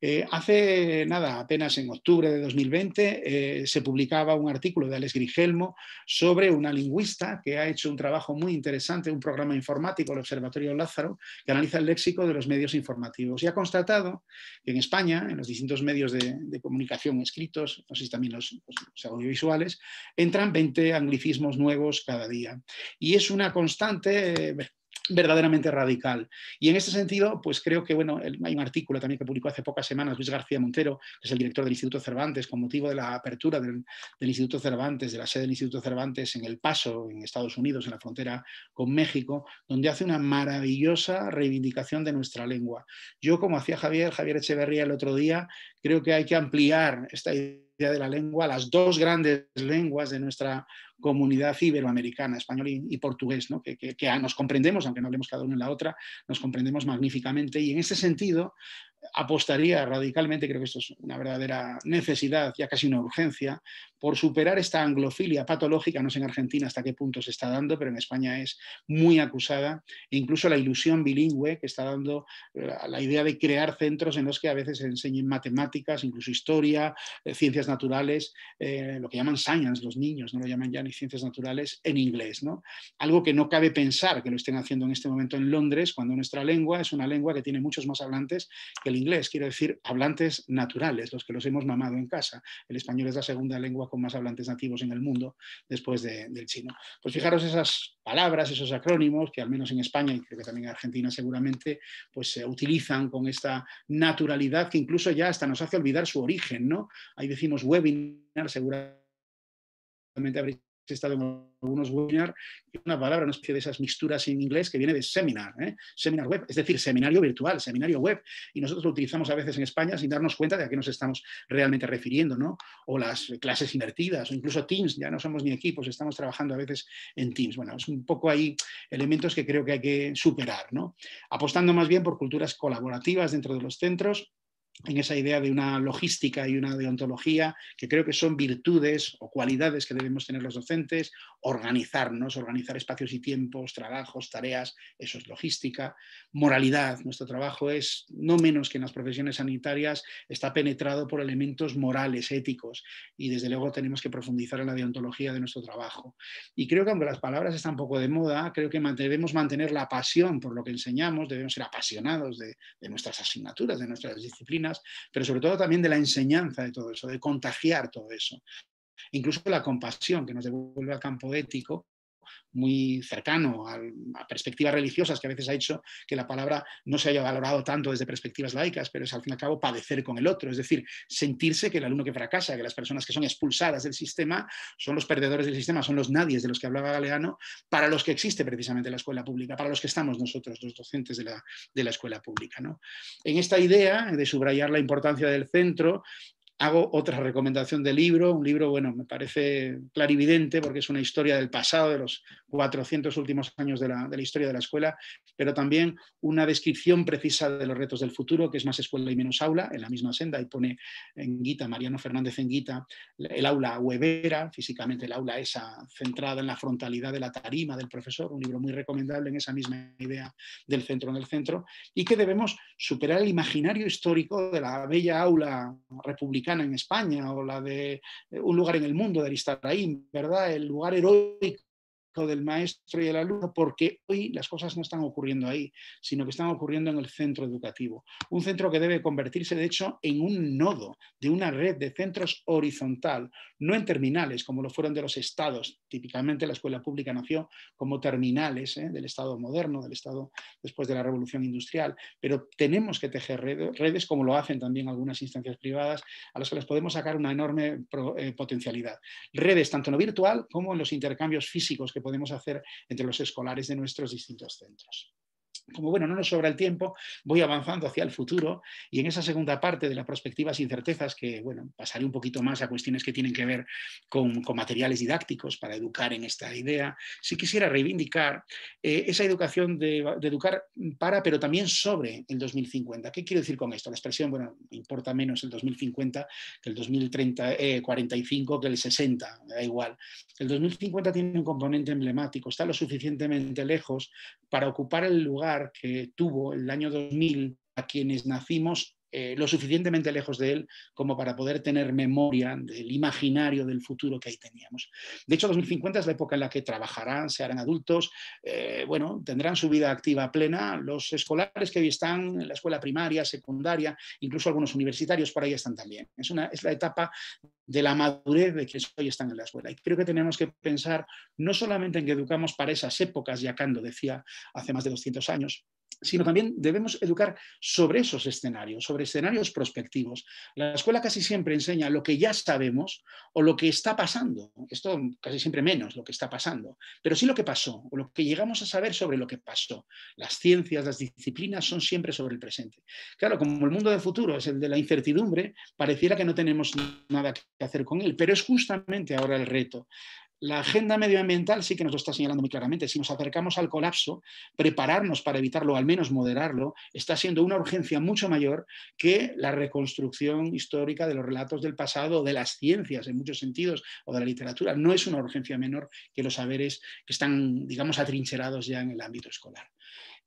Eh, hace nada, apenas en octubre de 2020, eh, se publicaba un artículo de Alex Grigelmo sobre una lingüista que ha hecho un trabajo muy interesante, un programa informático, el Observatorio Lázaro, que analiza el léxico de los medios informativos y ha constatado que en España, en los distintos medios de, comunicación escritos, no sé si también los, los audiovisuales, en entran 20 anglicismos nuevos cada día. Y es una constante, eh, verdaderamente radical. Y en este sentido, pues creo que, bueno, hay un artículo también que publicó hace pocas semanas Luis García Montero, que es el director del Instituto Cervantes, con motivo de la apertura del, Instituto Cervantes, de la sede del Instituto Cervantes en El Paso, en Estados Unidos, en la frontera con México, donde hace una maravillosa reivindicación de nuestra lengua. Yo, como hacía Javier, Javier Echeverría el otro día, creo que hay que ampliar esta idea de la lengua, las dos grandes lenguas de nuestra comunidad iberoamericana, español y, portugués, ¿no? que, que, nos comprendemos, aunque no hablemos cada uno en la otra, nos comprendemos magníficamente. Y en ese sentido, apostaría radicalmente, creo que esto es una verdadera necesidad, ya casi una urgencia, por superar esta anglofilia patológica, no sé en Argentina hasta qué punto se está dando, pero en España es muy acusada, e incluso la ilusión bilingüe que está dando la idea de crear centros en los que a veces se enseñen matemáticas, incluso historia, eh, ciencias naturales, eh, lo que llaman science los niños, no lo llaman ya ni ciencias naturales, en inglés. ¿no? Algo que no cabe pensar que lo estén haciendo en este momento en Londres, cuando nuestra lengua es una lengua que tiene muchos más hablantes que el inglés, quiero decir, hablantes naturales, los que los hemos mamado en casa. El español es la segunda lengua con más hablantes nativos en el mundo después del chino. Pues fijaros esas palabras, esos acrónimos que al menos en España y creo que también en Argentina seguramente, pues se utilizan con esta naturalidad que incluso ya hasta nos hace olvidar su origen, ¿no? Ahí decimos webinar, seguramente habréis estado de algunos webinars, una palabra, una especie de esas mixturas en inglés que viene de seminar, ¿eh? seminar web, es decir, seminario virtual, seminario web, y nosotros lo utilizamos a veces en España sin darnos cuenta de a qué nos estamos realmente refiriendo, ¿no? O las clases invertidas, o incluso Teams, ya no somos ni equipos, estamos trabajando a veces en Teams. Bueno, es un poco ahí elementos que creo que hay que superar, ¿no? Apostando más bien por culturas colaborativas dentro de los centros, en esa idea de una logística y una deontología, que creo que son virtudes o cualidades que debemos tener los docentes, organizarnos, organizar espacios y tiempos, trabajos, tareas, eso es logística, moralidad, nuestro trabajo es, no menos que en las profesiones sanitarias, está penetrado por elementos morales, éticos, y desde luego tenemos que profundizar en la deontología de nuestro trabajo. Y creo que aunque las palabras están poco de moda, creo que debemos mantener la pasión por lo que enseñamos, debemos ser apasionados de, de nuestras asignaturas, de nuestras disciplinas, pero sobre todo también de la enseñanza de todo eso, de contagiar todo eso. Incluso la compasión que nos devuelve al campo ético muy cercano a, perspectivas religiosas que a veces ha hecho que la palabra no se haya valorado tanto desde perspectivas laicas, pero es al fin y al cabo padecer con el otro, es decir, sentirse que el alumno que fracasa, que las personas que son expulsadas del sistema son los perdedores del sistema, son los nadies de los que hablaba Galeano, para los que existe precisamente la escuela pública, para los que estamos nosotros, los docentes de la, escuela pública. En esta idea de subrayar la importancia del centro, Hago otra recomendación de libro, un libro, bueno, me parece clarividente porque es una historia del pasado, de los 400 últimos años de la, de la historia de la escuela, pero también una descripción precisa de los retos del futuro, que es más escuela y menos aula, en la misma senda, y pone en Guita, Mariano Fernández en Guita, el aula huevera, físicamente el aula esa centrada en la frontalidad de la tarima del profesor, un libro muy recomendable en esa misma idea del centro en el centro, y que debemos superar el imaginario histórico de la bella aula republicana en España o la de eh, un lugar en el mundo de Aristarraín, ¿verdad? El lugar heroico del maestro y el alumno, porque hoy las cosas no están ocurriendo ahí, sino que están ocurriendo en el centro educativo. Un centro que debe convertirse, de hecho, en un nodo de una red de centros horizontal, no en terminales, como lo fueron de los estados. Típicamente la escuela pública nació como terminales ¿eh? del estado moderno, del estado después de la revolución industrial, pero tenemos que tejer redes, como lo hacen también algunas instancias privadas, a las que les podemos sacar una enorme eh, potencialidad. Redes tanto en lo virtual como en los intercambios físicos que podemos hacer entre los escolares de nuestros distintos centros como bueno, no nos sobra el tiempo, voy avanzando hacia el futuro y en esa segunda parte de las perspectivas y incertezas, que bueno, pasaré un poquito más a cuestiones que tienen que ver con, materiales didácticos para educar en esta idea, sí quisiera reivindicar eh, esa educación de, educar para, pero también sobre el 2050. ¿Qué quiero decir con esto? La expresión, bueno, importa menos el 2050 que el 2030, 45 eh, que el 60, da igual. El 2050 tiene un componente emblemático, está lo suficientemente lejos para ocupar el lugar que tuvo el año 2000 a quienes nacimos eh, lo suficientemente lejos de él como para poder tener memoria del imaginario del futuro que ahí teníamos. De hecho, 2050 es la época en la que trabajarán, se harán adultos, eh, bueno, tendrán su vida activa plena. Los escolares que hoy están en la escuela primaria, secundaria, incluso algunos universitarios por ahí están también. Es, la etapa de la madurez de quienes hoy están en la escuela. Y creo que tenemos que pensar no solamente en que educamos para esas épocas, ya Cando decía hace más de 200 años, sino también debemos educar sobre esos escenarios, sobre escenarios prospectivos. La escuela casi siempre enseña lo que ya sabemos o lo que está pasando. Esto casi siempre menos lo que está pasando, pero sí lo que pasó o lo que llegamos a saber sobre lo que pasó. Las ciencias, las disciplinas son siempre sobre el presente. Claro, como el mundo del futuro es el de la incertidumbre, pareciera que no tenemos nada que hacer con él, pero es justamente ahora el reto la agenda medioambiental sí que nos lo está señalando muy claramente. Si nos acercamos al colapso, prepararnos para evitarlo, al menos moderarlo, está siendo una urgencia mucho mayor que la reconstrucción histórica de los relatos del pasado, de las ciencias en muchos sentidos, o de la literatura. No es una urgencia menor que los saberes que están, digamos, atrincherados ya en el ámbito escolar.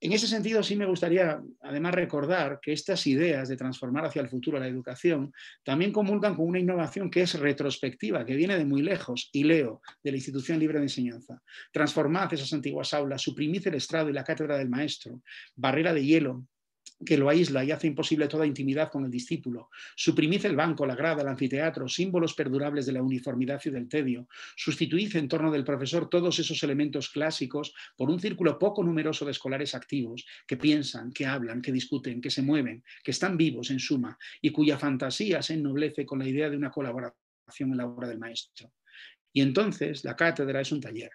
En ese sentido, sí me gustaría, además, recordar que estas ideas de transformar hacia el futuro la educación también comulgan con una innovación que es retrospectiva, que viene de muy lejos, y leo, de la Institución Libre de Enseñanza. Transformad esas antiguas aulas, suprimid el estrado y la cátedra del maestro, barrera de hielo que lo aísla y hace imposible toda intimidad con el discípulo. suprimice el banco, la grada, el anfiteatro, símbolos perdurables de la uniformidad y del tedio. Sustituid en torno del profesor todos esos elementos clásicos por un círculo poco numeroso de escolares activos que piensan, que hablan, que discuten, que se mueven, que están vivos en suma y cuya fantasía se ennoblece con la idea de una colaboración en la obra del maestro. Y entonces la cátedra es un taller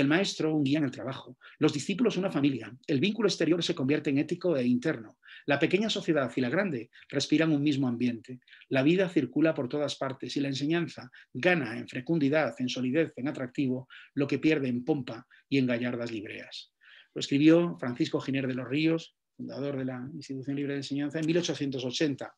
el maestro un guía en el trabajo, los discípulos una familia, el vínculo exterior se convierte en ético e interno, la pequeña sociedad y la grande respiran un mismo ambiente, la vida circula por todas partes y la enseñanza gana en fecundidad, en solidez, en atractivo, lo que pierde en pompa y en gallardas libreas. Lo escribió Francisco Giner de los Ríos fundador de la Institución Libre de Enseñanza, en 1880.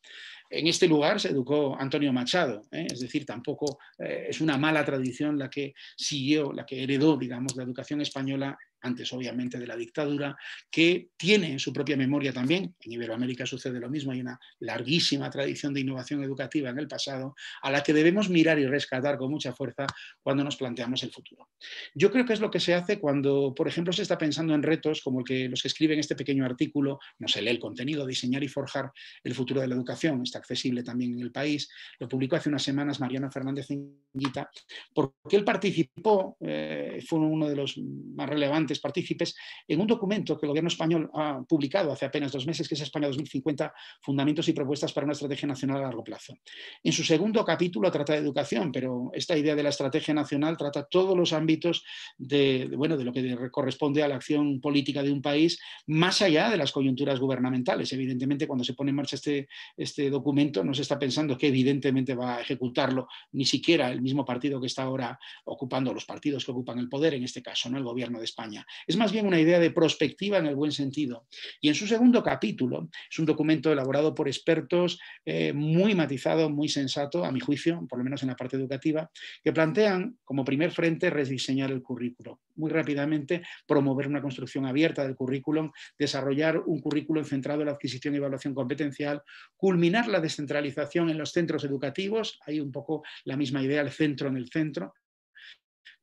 En este lugar se educó Antonio Machado, ¿eh? es decir, tampoco eh, es una mala tradición la que siguió, la que heredó, digamos, la educación española antes obviamente de la dictadura, que tiene en su propia memoria también, en Iberoamérica sucede lo mismo, hay una larguísima tradición de innovación educativa en el pasado, a la que debemos mirar y rescatar con mucha fuerza cuando nos planteamos el futuro. Yo creo que es lo que se hace cuando, por ejemplo, se está pensando en retos como que los que escriben este pequeño artículo, no se lee el contenido, diseñar y forjar el futuro de la educación, está accesible también en el país, lo publicó hace unas semanas Mariana Fernández Inguita, porque él participó, eh, fue uno de los más relevantes partícipes en un documento que el gobierno español ha publicado hace apenas dos meses, que es España 2050, Fundamentos y Propuestas para una Estrategia Nacional a Largo Plazo. En su segundo capítulo trata de educación, pero esta idea de la Estrategia Nacional trata todos los ámbitos de, bueno, de lo que corresponde a la acción política de un país, más allá de las coyunturas gubernamentales. Evidentemente, cuando se pone en marcha este, este documento, no se está pensando que evidentemente va a ejecutarlo ni siquiera el mismo partido que está ahora ocupando los partidos que ocupan el poder, en este caso, ¿no? el gobierno de España. Es más bien una idea de prospectiva en el buen sentido. Y en su segundo capítulo, es un documento elaborado por expertos eh, muy matizado, muy sensato, a mi juicio, por lo menos en la parte educativa, que plantean como primer frente rediseñar el currículo. Muy rápidamente, promover una construcción abierta del currículum, desarrollar un currículum centrado en la adquisición y evaluación competencial, culminar la descentralización en los centros educativos, hay un poco la misma idea, el centro en el centro,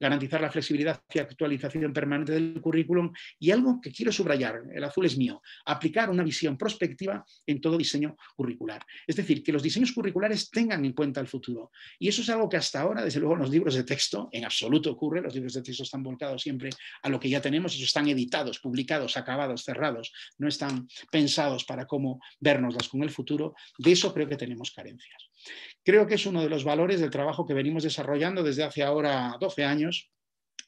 garantizar la flexibilidad y actualización permanente del currículum y algo que quiero subrayar, el azul es mío, aplicar una visión prospectiva en todo diseño curricular. Es decir, que los diseños curriculares tengan en cuenta el futuro. Y eso es algo que hasta ahora, desde luego, en los libros de texto en absoluto ocurre, los libros de texto están volcados siempre a lo que ya tenemos, y están editados, publicados, acabados, cerrados, no están pensados para cómo vernoslas con el futuro. De eso creo que tenemos carencias. Creo que es uno de los valores del trabajo que venimos desarrollando desde hace ahora 12 años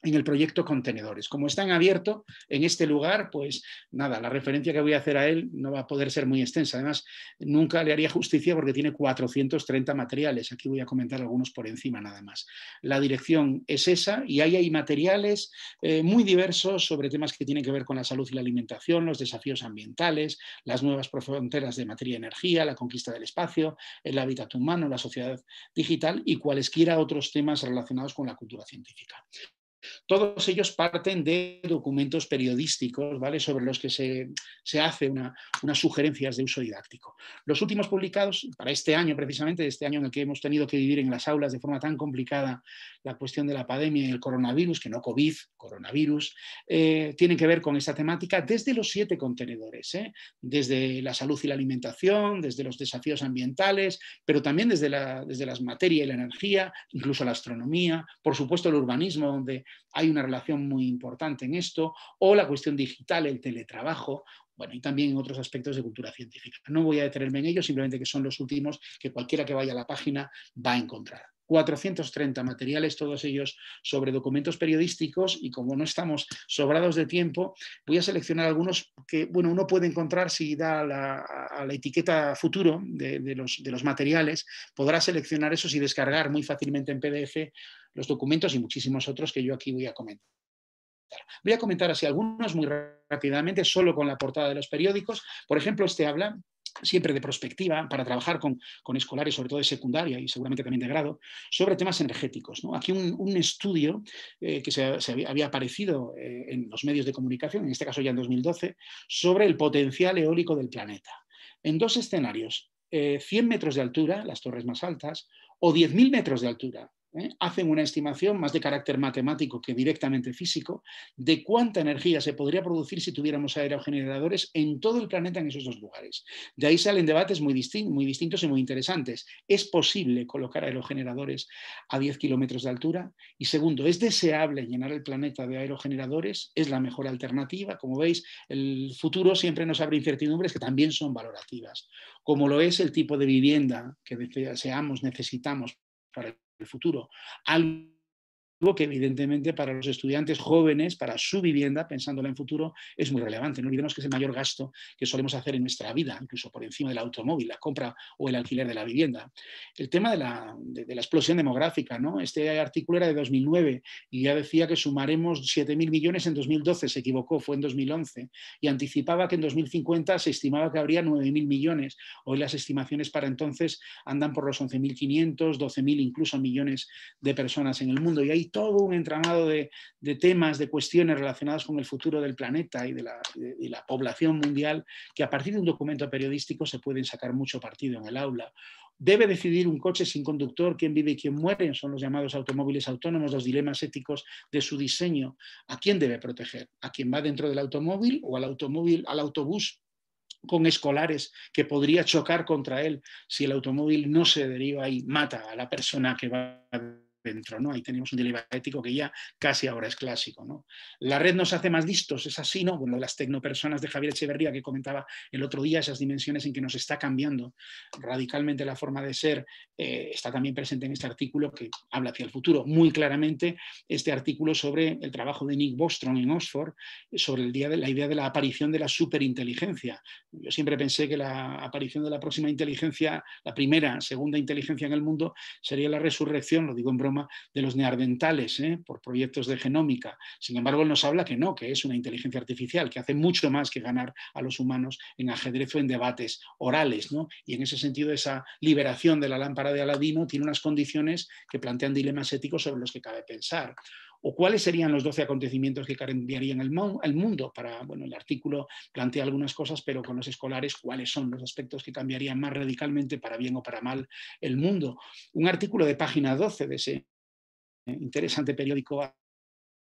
en el proyecto Contenedores. Como están en abierto en este lugar, pues nada, la referencia que voy a hacer a él no va a poder ser muy extensa. Además, nunca le haría justicia porque tiene 430 materiales. Aquí voy a comentar algunos por encima nada más. La dirección es esa y ahí hay materiales eh, muy diversos sobre temas que tienen que ver con la salud y la alimentación, los desafíos ambientales, las nuevas fronteras de materia y energía, la conquista del espacio, el hábitat humano, la sociedad digital y cualesquiera otros temas relacionados con la cultura científica. Todos ellos parten de documentos periodísticos, ¿vale? Sobre los que se, hacen unas sugerencias de uso didáctico. Los últimos publicados, para este año precisamente, este año en el que hemos tenido que vivir en las aulas de forma tan complicada la cuestión de la pandemia y el coronavirus, que no COVID, coronavirus, eh, tienen que ver con esta temática desde los siete contenedores, ¿eh? desde la salud y la alimentación, desde los desafíos ambientales, pero también desde, la, desde las materias y la energía, incluso la astronomía, por supuesto el urbanismo, donde hay una relación muy importante en esto, o la cuestión digital, el teletrabajo, bueno, y también en otros aspectos de cultura científica. No voy a detenerme en ello, simplemente que son los últimos que cualquiera que vaya a la página va a encontrar. 430 materiales, todos ellos sobre documentos periodísticos y como no estamos sobrados de tiempo, voy a seleccionar algunos que bueno, uno puede encontrar si da a la etiqueta futuro de, los, de los materiales, podrá seleccionar esos y descargar muy fácilmente en PDF los documentos y muchísimos otros que yo aquí voy a comentar. Voy a comentar así algunos muy rápidamente, solo con la portada de los periódicos. Por ejemplo, este habla siempre de prospectiva para trabajar con, escolares, sobre todo de secundaria y seguramente también de grado, sobre temas energéticos. Aquí un, estudio eh, que se, había aparecido eh, en los medios de comunicación, en este caso ya en 2012, sobre el potencial eólico del planeta. En dos escenarios, 100 eh, metros de altura, las torres más altas, o 10.000 metros de altura, ¿eh? hacen una estimación más de carácter matemático que directamente físico de cuánta energía se podría producir si tuviéramos aerogeneradores en todo el planeta en esos dos lugares. De ahí salen debates muy, muy distintos y muy interesantes. ¿Es posible colocar aerogeneradores a 10 kilómetros de altura? Y segundo, ¿es deseable llenar el planeta de aerogeneradores? ¿Es la mejor alternativa? Como veis, el futuro siempre nos abre incertidumbres que también son valorativas, como lo es el tipo de vivienda que deseamos, necesitamos para futuro. Algo que evidentemente para los estudiantes jóvenes, para su vivienda, pensándola en futuro, es muy relevante. No olvidemos que es el mayor gasto que solemos hacer en nuestra vida, incluso por encima del automóvil, la compra o el alquiler de la vivienda. El tema de la, explosión demográfica, ¿no? Este artículo era de 2009 y ya decía que sumaremos 7.000 millones en 2012, se equivocó, fue en 2011, y anticipaba que en 2050 se estimaba que habría 9.000 millones. Hoy las estimaciones para entonces andan por los 11.500, 12.000 incluso millones de personas en el mundo y hay todo un entramado de, temas, de cuestiones relacionadas con el futuro del planeta y de, la, población mundial, que a partir de un documento periodístico se pueden sacar mucho partido en el aula debe decidir un coche sin conductor quién vive y quién muere, son los llamados automóviles autónomos, los dilemas éticos de su diseño. ¿A quién debe proteger? ¿A quién va dentro del automóvil o al automóvil, al autobús con escolares que podría chocar contra él si el automóvil no se deriva y mata a la persona que va dentro, ¿no? Ahí tenemos un dilema ético que ya casi ahora es clásico, ¿no? La red nos hace más listos, es así, ¿no? Bueno, las tecnopersonas de Javier Echeverría que comentaba el otro día, esas dimensiones en que nos está cambiando radicalmente la forma de ser, eh, está también presente en este artículo que habla hacia el futuro, muy claramente este artículo sobre el trabajo de Nick Bostrom en Oxford, sobre el día de, la idea de la aparición de la superinteligencia. Yo siempre pensé que la aparición de la próxima inteligencia, la primera, segunda inteligencia en el mundo, sería la resurrección, lo digo en broma, de los neardentales ¿eh? por proyectos de genómica. Sin embargo, él nos habla que no, que es una inteligencia artificial, que hace mucho más que ganar a los humanos en ajedrez o en debates orales. ¿no? Y en ese sentido, esa liberación de la lámpara de Aladino tiene unas condiciones que plantean dilemas éticos sobre los que cabe pensar o cuáles serían los 12 acontecimientos que cambiarían el, mundo. Para, bueno, el artículo plantea algunas cosas, pero con los escolares, cuáles son los aspectos que cambiarían más radicalmente, para bien o para mal, el mundo. Un artículo de página 12 de ese eh, interesante periódico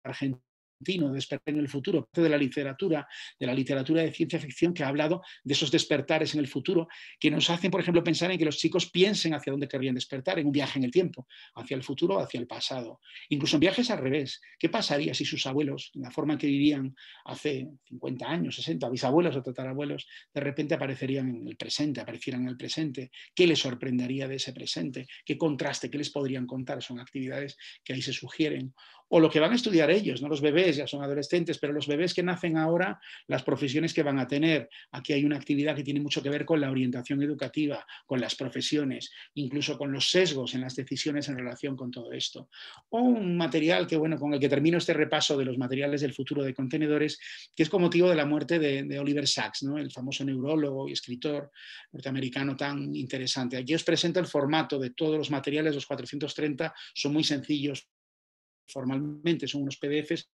argentino de despertar en el futuro, de la literatura, de la literatura de ciencia ficción que ha hablado de esos despertares en el futuro, que nos hacen, por ejemplo, pensar en que los chicos piensen hacia dónde querrían despertar, en un viaje en el tiempo, hacia el futuro o hacia el pasado. Incluso en viajes al revés, ¿qué pasaría si sus abuelos, en la forma en que vivían hace 50 años, 60, bisabuelos o tatarabuelos, de repente aparecerían en el presente, aparecieran en el presente? ¿Qué les sorprendería de ese presente? ¿Qué contraste, qué les podrían contar? Son actividades que ahí se sugieren o lo que van a estudiar ellos, no los bebés, ya son adolescentes, pero los bebés que nacen ahora, las profesiones que van a tener. Aquí hay una actividad que tiene mucho que ver con la orientación educativa, con las profesiones, incluso con los sesgos en las decisiones en relación con todo esto. O un material que, bueno, con el que termino este repaso de los materiales del futuro de contenedores, que es con motivo de la muerte de, Oliver Sacks, ¿no? el famoso neurólogo y escritor norteamericano tan interesante. Aquí os presento el formato de todos los materiales, los 430 son muy sencillos, formalmente son unos PDFs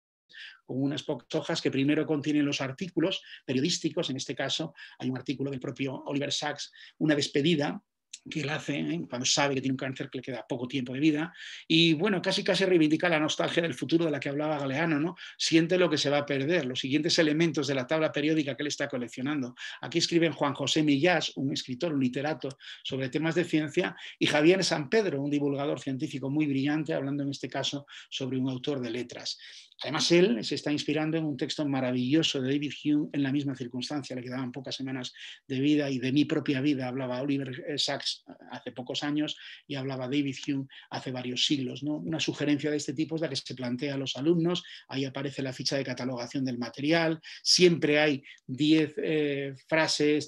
con unas pocas hojas que primero contienen los artículos periodísticos, en este caso hay un artículo del propio Oliver Sacks, una despedida que él hace ¿eh? cuando sabe que tiene un cáncer que le queda poco tiempo de vida. Y bueno, casi casi reivindica la nostalgia del futuro de la que hablaba Galeano, ¿no? Siente lo que se va a perder, los siguientes elementos de la tabla periódica que él está coleccionando. Aquí escriben Juan José Millás, un escritor, un literato sobre temas de ciencia, y Javier San Pedro, un divulgador científico muy brillante, hablando en este caso sobre un autor de letras. Además, él se está inspirando en un texto maravilloso de David Hume en la misma circunstancia, le quedaban pocas semanas de vida y de mi propia vida hablaba Oliver eh, Sacks eh, hace pocos años y hablaba David Hume hace varios siglos. Una sugerencia de este tipo es la que se plantea a los alumnos, ahí aparece la ficha de catalogación del material, siempre hay 10 eh, frases,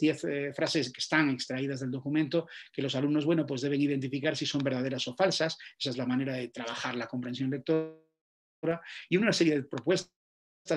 frases que están extraídas del documento que los alumnos, bueno, pues deben identificar si son verdaderas o falsas, esa es la manera de trabajar la comprensión lectora y una serie de propuestas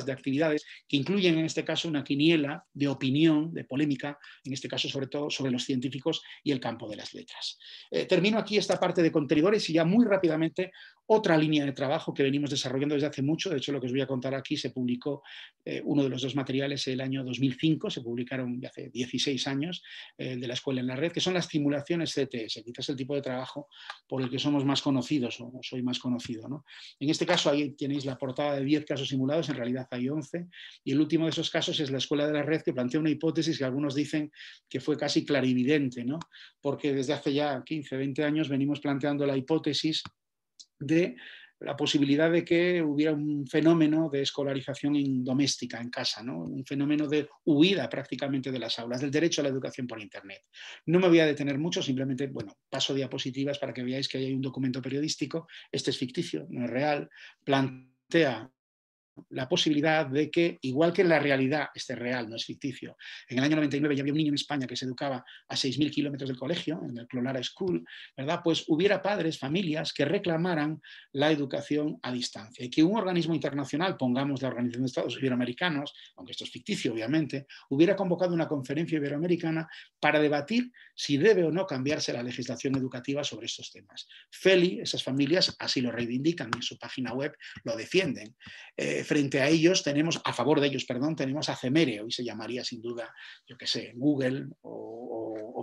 de actividades que incluyen en este caso una quiniela de opinión, de polémica, en este caso sobre todo sobre los científicos y el campo de las letras. Eh, termino aquí esta parte de contenidores y ya muy rápidamente otra línea de trabajo que venimos desarrollando desde hace mucho. De hecho, lo que os voy a contar aquí se publicó eh, uno de los dos materiales el año 2005, se publicaron hace 16 años, eh, de la escuela en la red, que son las simulaciones CTS, quizás el tipo de trabajo por el que somos más conocidos o soy más conocido. En este caso, ahí tenéis la portada de 10 casos simulados, en realidad hay 11, y el último de esos casos es la escuela de la red que plantea una hipótesis que algunos dicen que fue casi clarividente, porque desde hace ya 15, 20 años venimos planteando la hipótesis de la posibilidad de que hubiera un fenómeno de escolarización en doméstica en casa, ¿no? un fenómeno de huida prácticamente de las aulas, del derecho a la educación por Internet. No me voy a detener mucho, simplemente bueno, paso diapositivas para que veáis que hay un documento periodístico, este es ficticio, no es real, plantea la posibilidad de que, igual que en la realidad, este real, no es ficticio, en el año 99 ya había un niño en España que se educaba a 6.000 kilómetros del colegio, en el Clonara School, ¿verdad? Pues hubiera padres, familias que reclamaran la educación a distancia y que un organismo internacional, pongamos la Organización de Estados Iberoamericanos, aunque esto es ficticio obviamente, hubiera convocado una conferencia iberoamericana para debatir si debe o no cambiarse la legislación educativa sobre estos temas. FELI, esas familias así lo reivindican en su página web, lo defienden. Eh, frente a ellos tenemos, a favor de ellos, perdón, tenemos a Cemere, hoy se llamaría sin duda, yo qué sé, Google o,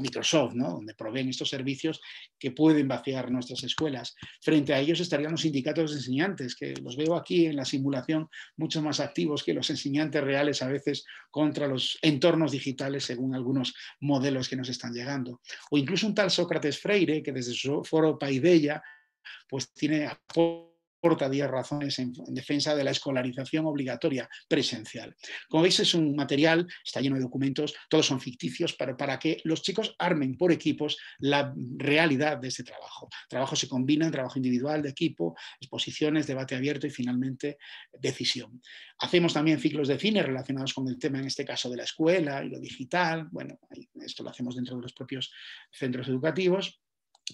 Microsoft, ¿no? donde proveen estos servicios que pueden vaciar nuestras escuelas. Frente a ellos estarían los sindicatos de enseñantes, que los veo aquí en la simulación mucho más activos que los enseñantes reales a veces contra los entornos digitales según algunos modelos que nos están llegando. O incluso un tal Sócrates Freire, que desde su foro Paideia, pues tiene apoyo Porta 10 razones en, defensa de la escolarización obligatoria presencial. Como veis, es un material, está lleno de documentos, todos son ficticios, para, para que los chicos armen por equipos la realidad de ese trabajo. Trabajo se combina, trabajo individual, de equipo, exposiciones, debate abierto y finalmente decisión. Hacemos también ciclos de cine relacionados con el tema, en este caso de la escuela y lo digital. Bueno, esto lo hacemos dentro de los propios centros educativos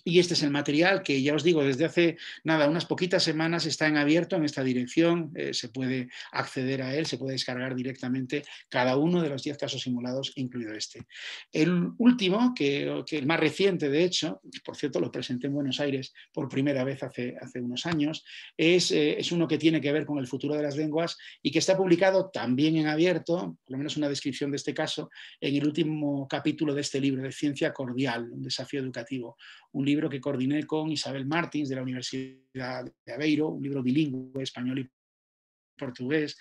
y este es el material que ya os digo, desde hace nada, unas poquitas semanas está en abierto en esta dirección, eh, se puede acceder a él, se puede descargar directamente cada uno de los 10 casos simulados, incluido este. El último, que, que, el más reciente de hecho, por cierto lo presenté en Buenos Aires por primera vez hace, hace unos años, eh, es, uno que tiene que ver con el futuro de las lenguas y que está publicado también en abierto, por lo menos una descripción de este caso, en el último capítulo de este libro de Ciencia Cordial, un desafío educativo, un libro que coordiné con Isabel Martins de la Universidad de Aveiro, un libro bilingüe, español y portugués,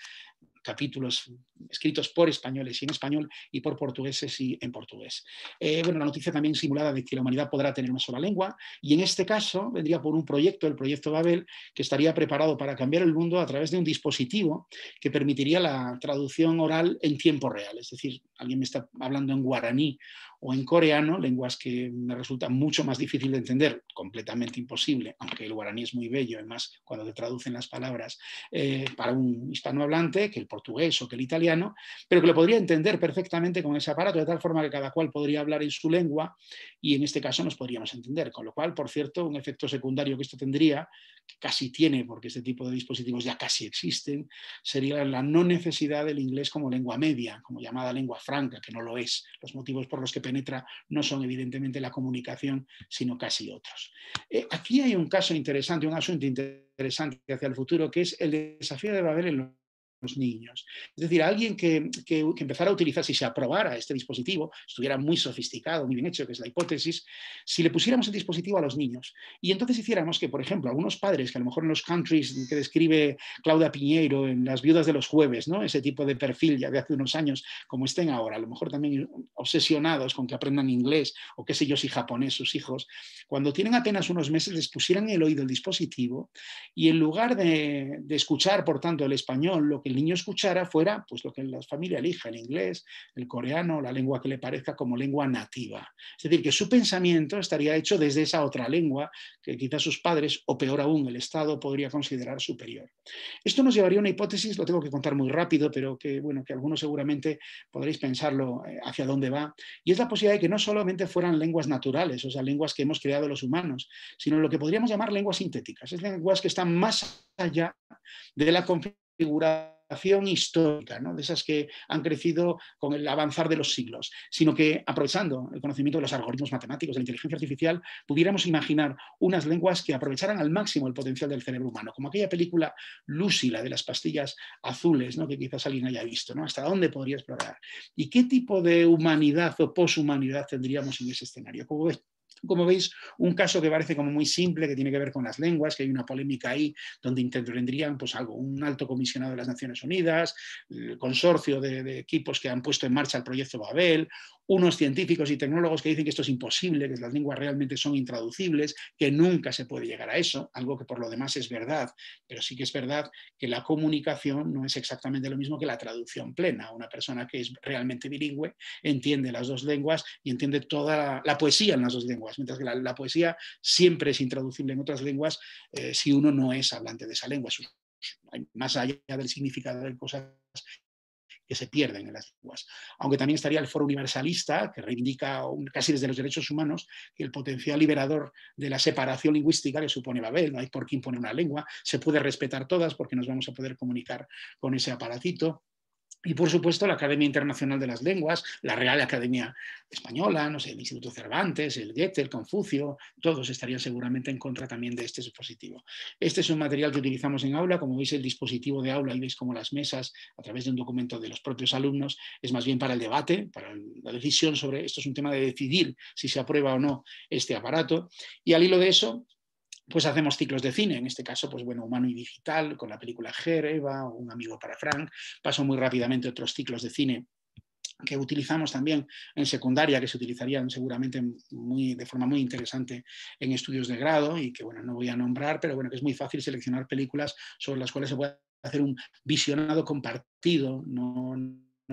capítulos escritos por españoles y en español y por portugueses y en portugués. Eh, bueno, la noticia también simulada de que la humanidad podrá tener una sola lengua y en este caso vendría por un proyecto, el proyecto Babel, que estaría preparado para cambiar el mundo a través de un dispositivo que permitiría la traducción oral en tiempo real. Es decir, alguien me está hablando en guaraní o en coreano, lenguas que me resultan mucho más difícil de entender, completamente imposible, aunque el guaraní es muy bello, además, cuando te traducen las palabras eh, para un hispanohablante, que el portugués o que el italiano, pero que lo podría entender perfectamente con ese aparato, de tal forma que cada cual podría hablar en su lengua y en este caso nos podríamos entender. Con lo cual, por cierto, un efecto secundario que esto tendría, que casi tiene, porque este tipo de dispositivos ya casi existen, sería la no necesidad del inglés como lengua media, como llamada lengua franca, que no lo es. Los motivos por los que penetra no son evidentemente la comunicación, sino casi otros. Eh, aquí hay un caso interesante, un asunto interesante hacia el futuro, que es el desafío de Babel en los niños. Es decir, alguien que, que, empezara a utilizar, si se aprobara este dispositivo, estuviera muy sofisticado, muy bien hecho, que es la hipótesis, si le pusiéramos el dispositivo a los niños y entonces hiciéramos que, por ejemplo, algunos padres, que a lo mejor en los countries que describe Claudia Piñeiro en Las viudas de los jueves, ¿no? ese tipo de perfil ya de hace unos años, como estén ahora, a lo mejor también obsesionados con que aprendan inglés o qué sé yo, si japonés sus hijos, cuando tienen apenas unos meses les pusieran el oído el dispositivo y en lugar de escuchar, por tanto, el español, lo que el niño escuchara fuera pues lo que la familia elija, el inglés, el coreano, la lengua que le parezca como lengua nativa. Es decir, que su pensamiento estaría hecho desde esa otra lengua que quizás sus padres, o peor aún, el Estado podría considerar superior. Esto nos llevaría a una hipótesis, lo tengo que contar muy rápido, pero que, bueno, que algunos seguramente podréis pensarlo eh, hacia dónde va, y es la posibilidad de que no solamente fueran lenguas naturales, o sea, lenguas que hemos creado los humanos, sino lo que podríamos llamar lenguas sintéticas, es lenguas que están más allá de la configuración histórica, de esas que han crecido con el avanzar de los siglos, sino que aprovechando el conocimiento de los algoritmos matemáticos, de la inteligencia artificial, pudiéramos imaginar unas lenguas que aprovecharan al máximo el potencial del cerebro humano, como aquella película Lucy, la de las pastillas azules, ¿no? que quizás alguien haya visto, ¿no? hasta dónde podría explorar. ¿Y qué tipo de humanidad o poshumanidad tendríamos en ese escenario? Como ves, como veis, un caso que parece como muy simple, que tiene que ver con las lenguas, que hay una polémica ahí donde intervendrían pues, algo, un alto comisionado de las Naciones Unidas, el consorcio de, equipos que han puesto en marcha el proyecto Babel, unos científicos y tecnólogos que dicen que esto es imposible, que las lenguas realmente son intraducibles, que nunca se puede llegar a eso, algo que por lo demás es verdad, pero sí que es verdad que la comunicación no es exactamente lo mismo que la traducción plena. Una persona que es realmente bilingüe entiende las dos lenguas y entiende toda la, la poesía en las dos mientras que la, poesía siempre es intraducible en otras lenguas eh, si uno no es hablante de esa lengua. más allá del significado de cosas que se pierden en las lenguas. Aunque también estaría el foro universalista, que reivindica casi desde los derechos humanos el potencial liberador de la separación lingüística que supone Babel. No hay por qué imponer una lengua, se puede respetar todas porque nos vamos a poder comunicar con ese aparatito. Y por supuesto la Academia Internacional de las Lenguas, la Real Academia Española, no sé, el Instituto Cervantes, el Goethe, el Confucio, todos estarían seguramente en contra también de este dispositivo. Este es un material que utilizamos en aula, como veis el dispositivo de aula y veis como las mesas, a través de un documento de los propios alumnos, es más bien para el debate, para la decisión sobre, esto es un tema de decidir si se aprueba o no este aparato. Y al hilo de eso, pues hacemos ciclos de cine, en este caso, pues bueno, humano y digital, con la película Jereba, o Un amigo para Frank, paso muy rápidamente otros ciclos de cine que utilizamos también en secundaria, que se utilizarían seguramente muy, de forma muy interesante en estudios de grado y que, bueno, no voy a nombrar, pero bueno, que es muy fácil seleccionar películas sobre las cuales se puede hacer un visionado compartido, no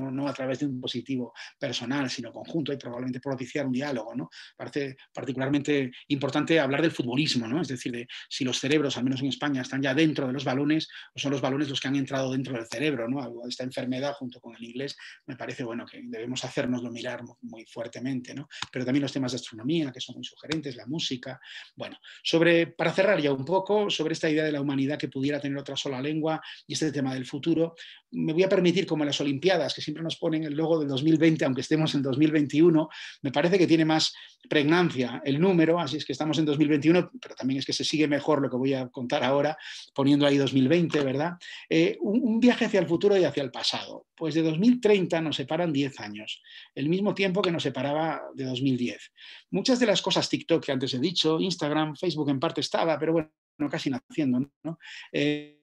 no, a través de un positivo personal, sino conjunto, y probablemente propiciar un diálogo. ¿no? Parece particularmente importante hablar del futbolismo, es decir, de si los cerebros, al menos en España, están ya dentro de los balones o son los balones los que han entrado dentro del cerebro. ¿no? Esta enfermedad, junto con el inglés, me parece bueno que debemos hacernoslo mirar muy fuertemente. Pero también los temas de astronomía, que son muy sugerentes, la música. Bueno, sobre, para cerrar ya un poco, sobre esta idea de la humanidad que pudiera tener otra sola lengua y este tema del futuro, me voy a permitir, como en las Olimpiadas, que siempre nos ponen el logo del 2020, aunque estemos en 2021, me parece que tiene más pregnancia el número, así es que estamos en 2021, pero también es que se sigue mejor lo que voy a contar ahora poniendo ahí 2020, ¿verdad? Eh, un, viaje hacia el futuro y hacia el pasado. Pues de 2030 nos separan 10 años, el mismo tiempo que nos separaba de 2010. Muchas de las cosas TikTok que antes he dicho, Instagram, Facebook en parte estaba, pero bueno, casi naciendo, ¿no? Eh,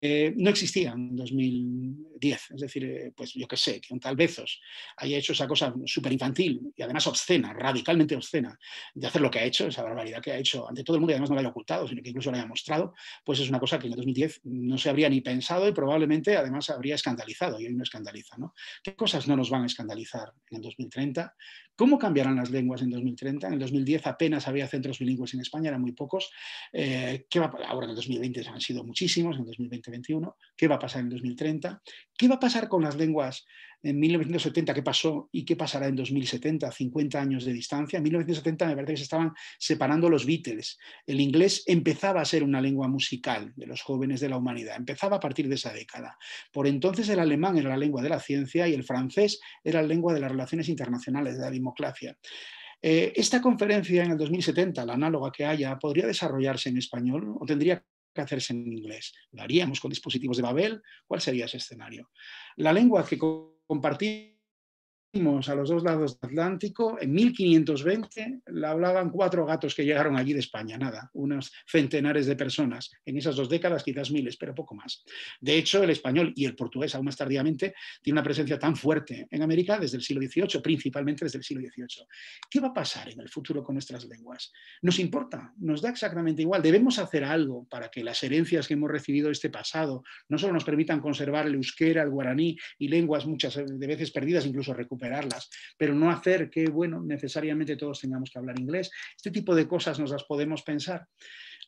eh, no existía en 2010. Es decir, eh, pues yo qué sé, que un tal Bezos haya hecho esa cosa súper infantil y además obscena, radicalmente obscena, de hacer lo que ha hecho, esa barbaridad que ha hecho ante todo el mundo y además no la haya ocultado, sino que incluso la haya mostrado, pues es una cosa que en el 2010 no se habría ni pensado y probablemente además habría escandalizado y hoy no escandaliza. ¿no? ¿Qué cosas no nos van a escandalizar en el 2030? ¿Cómo cambiarán las lenguas en 2030? En el 2010 apenas había centros bilingües en España, eran muy pocos. Eh, ¿qué va, ahora en el 2020 han sido muchísimos, en el 2020-21. ¿Qué va a pasar en 2030? ¿Qué va a pasar con las lenguas en 1970? ¿Qué pasó y qué pasará en 2070, 50 años de distancia? En 1970 me parece que se estaban separando los Beatles. El inglés empezaba a ser una lengua musical de los jóvenes de la humanidad, empezaba a partir de esa década. Por entonces el alemán era la lengua de la ciencia y el francés era la lengua de las relaciones internacionales, de la democracia. Eh, esta conferencia en el 2070, la análoga que haya, podría desarrollarse en español o tendría que hacerse en inglés. ¿Lo haríamos con dispositivos de Babel? ¿Cuál sería ese escenario? La lengua que compartimos a los dos lados del Atlántico, en 1520 la hablaban cuatro gatos que llegaron allí de España, nada, unos centenares de personas. En esas dos décadas quizás miles, pero poco más. De hecho, el español y el portugués, aún más tardíamente, tiene una presencia tan fuerte en América desde el siglo XVIII, principalmente desde el siglo XVIII. ¿Qué va a pasar en el futuro con nuestras lenguas? Nos importa, nos da exactamente igual. Debemos hacer algo para que las herencias que hemos recibido de este pasado no solo nos permitan conservar el euskera, el guaraní y lenguas muchas eh, de veces perdidas, incluso recuperadas, pero no hacer que, bueno, necesariamente todos tengamos que hablar inglés. Este tipo de cosas nos las podemos pensar.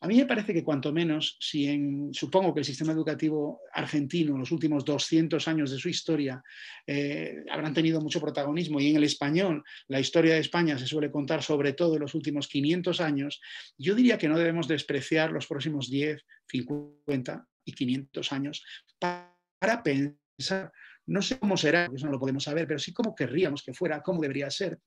A mí me parece que cuanto menos, si en, supongo que el sistema educativo argentino, en los últimos 200 años de su historia, eh, habrán tenido mucho protagonismo y en el español, la historia de España se suele contar sobre todo en los últimos 500 años, yo diría que no debemos despreciar los próximos 10, 50 y 500 años para pensar no sé cómo será, eso no lo podemos saber, pero sí cómo querríamos que fuera, cómo debería ser,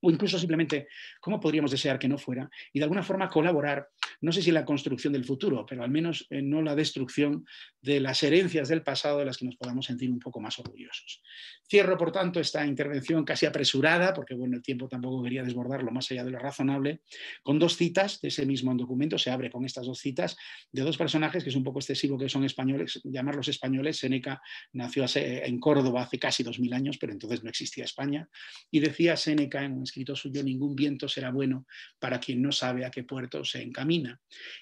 o incluso simplemente cómo podríamos desear que no fuera, y de alguna forma colaborar no sé si la construcción del futuro, pero al menos eh, no la destrucción de las herencias del pasado de las que nos podamos sentir un poco más orgullosos. Cierro, por tanto, esta intervención casi apresurada, porque bueno, el tiempo tampoco quería desbordarlo más allá de lo razonable, con dos citas de ese mismo documento, se abre con estas dos citas de dos personajes que es un poco excesivo que son españoles, llamarlos españoles, Seneca nació eh, en Córdoba hace casi dos mil años, pero entonces no existía España, y decía Seneca en un escrito suyo, ningún viento será bueno para quien no sabe a qué puerto se encamina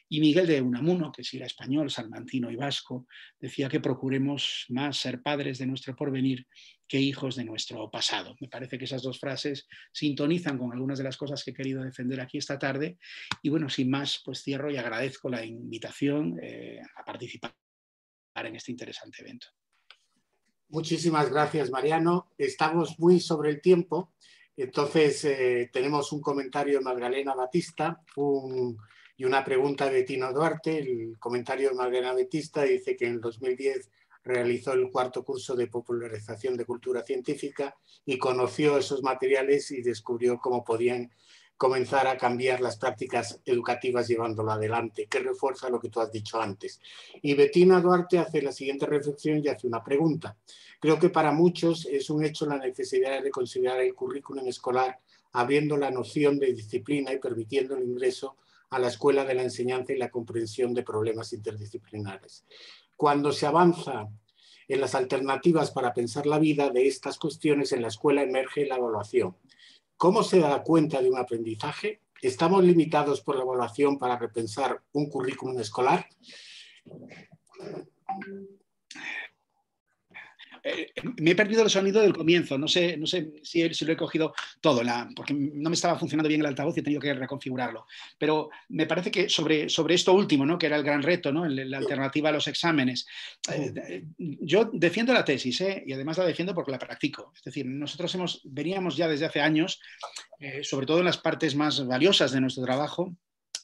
y Miguel de Unamuno, que si era español, salmantino y vasco, decía que procuremos más ser padres de nuestro porvenir que hijos de nuestro pasado. Me parece que esas dos frases sintonizan con algunas de las cosas que he querido defender aquí esta tarde. Y bueno, sin más, pues cierro y agradezco la invitación eh, a participar en este interesante evento. Muchísimas gracias, Mariano. Estamos muy sobre el tiempo. Entonces, eh, tenemos un comentario de Magdalena Batista, un y una pregunta de Tino Duarte, el comentario de Margarita Betista, dice que en 2010 realizó el cuarto curso de popularización de cultura científica y conoció esos materiales y descubrió cómo podían comenzar a cambiar las prácticas educativas llevándolo adelante, que refuerza lo que tú has dicho antes. Y Betina Duarte hace la siguiente reflexión y hace una pregunta. Creo que para muchos es un hecho la necesidad de considerar el currículum escolar abriendo la noción de disciplina y permitiendo el ingreso a la escuela de la enseñanza y la comprensión de problemas interdisciplinares. Cuando se avanza en las alternativas para pensar la vida de estas cuestiones, en la escuela emerge la evaluación. ¿Cómo se da cuenta de un aprendizaje? ¿Estamos limitados por la evaluación para repensar un currículum escolar? me he perdido el sonido del comienzo, no sé, no sé si, lo he cogido todo, porque no me estaba funcionando bien el altavoz y he tenido que reconfigurarlo. Pero me parece que sobre, sobre esto último, que era el gran reto, la, alternativa a los exámenes, eh, yo defiendo la tesis ¿eh? y además la defiendo porque la practico. Es decir, nosotros hemos, veníamos ya desde hace años, eh, sobre todo en las partes más valiosas de nuestro trabajo,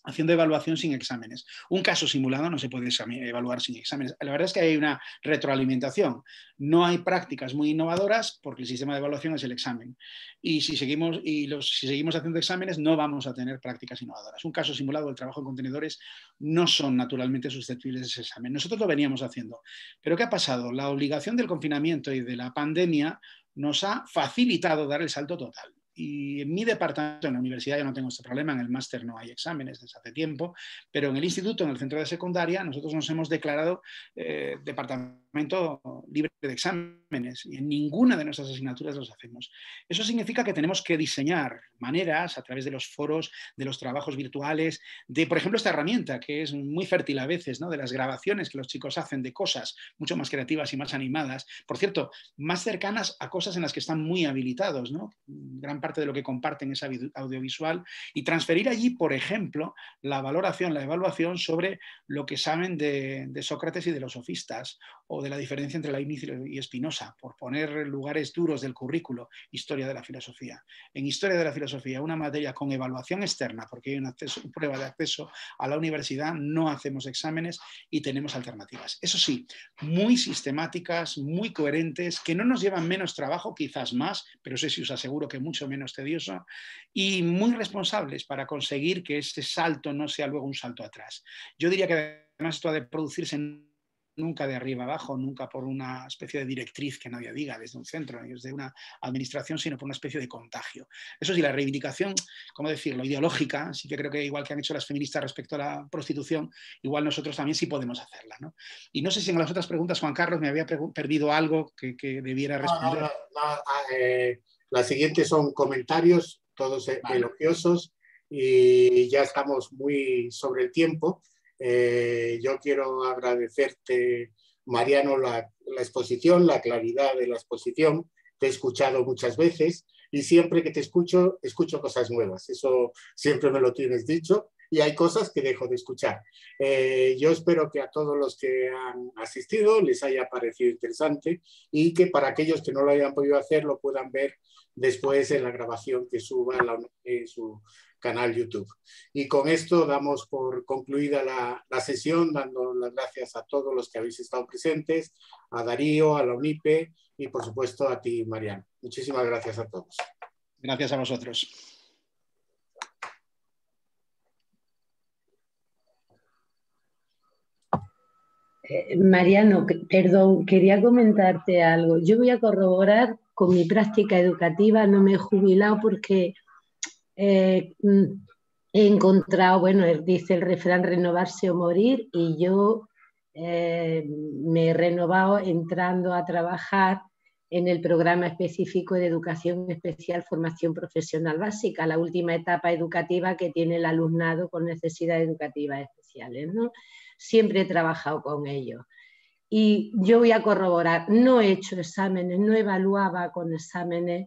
haciendo evaluación sin exámenes. Un caso simulado no se puede evaluar sin exámenes. La verdad es que hay una retroalimentación. No hay prácticas muy innovadoras porque el sistema de evaluación es el examen. Y si seguimos, y si seguimos haciendo exámenes no vamos a tener prácticas innovadoras. Un caso simulado, del trabajo en contenedores, no son naturalmente susceptibles de ese examen. Nosotros lo veníamos haciendo. Pero ¿qué ha pasado? La obligación del confinamiento y de la pandemia nos ha facilitado dar el salto total y en mi departamento, en la universidad ya no tengo este problema, en el máster no hay exámenes desde hace tiempo, pero en el instituto, en el centro de secundaria, nosotros nos hemos declarado eh, departamento libre de exámenes y en ninguna de nuestras asignaturas los hacemos. Eso significa que tenemos que diseñar maneras a través de los foros, de los trabajos virtuales, de, por ejemplo, esta herramienta que es muy fértil a veces, ¿no? de las grabaciones que los chicos hacen de cosas mucho más creativas y más animadas, por cierto, más cercanas a cosas en las que están muy habilitados. ¿no? Gran de lo que comparten esa audiovisual, y transferir allí, por ejemplo, la valoración, la evaluación sobre lo que saben de, Sócrates y de los sofistas, o de la diferencia entre la inicio y Espinosa por poner lugares duros del currículo, historia de la filosofía. En historia de la filosofía, una materia con evaluación externa, porque hay una prueba de acceso a la universidad, no hacemos exámenes y tenemos alternativas. Eso sí, muy sistemáticas, muy coherentes, que no nos llevan menos trabajo, quizás más, pero sé si os aseguro que mucho menos menos tedioso y muy responsables para conseguir que ese salto no sea luego un salto atrás. Yo diría que además esto ha de producirse nunca de arriba abajo, nunca por una especie de directriz que nadie diga desde un centro, desde una administración, sino por una especie de contagio. Eso sí, la reivindicación, ¿cómo decirlo?, ideológica, sí que creo que igual que han hecho las feministas respecto a la prostitución, igual nosotros también sí podemos hacerla. ¿no? Y no sé si en las otras preguntas, Juan Carlos, me había perdido algo que, debiera responder. Ah, eh, las siguientes son comentarios, todos e- elogiosos y ya estamos muy sobre el tiempo. Eh, yo quiero agradecerte, Mariano, la, la, exposición, la claridad de la exposición. Te he escuchado muchas veces y siempre que te escucho, escucho cosas nuevas. Eso siempre me lo tienes dicho y hay cosas que dejo de escuchar. Eh, yo espero que a todos los que han asistido les haya parecido interesante y que para aquellos que no lo hayan podido hacer lo puedan ver después en la grabación que suba en eh, su canal YouTube. Y con esto damos por concluida la, la, sesión, dando las gracias a todos los que habéis estado presentes, a Darío, a la UNIPE y por supuesto a ti, Mariano. Muchísimas gracias a todos. Gracias a vosotros. Eh, Mariano, perdón, quería comentarte algo. Yo voy a corroborar con mi práctica educativa, no me he jubilado porque eh, mm, he encontrado, bueno, dice el refrán renovarse o morir y yo eh, me he renovado entrando a trabajar en el programa específico de educación especial formación profesional básica, la última etapa educativa que tiene el alumnado con necesidades educativas especiales. ¿no? siempre he trabajado con ellos. Y yo voy a corroborar, no he hecho exámenes, no evaluaba con exámenes,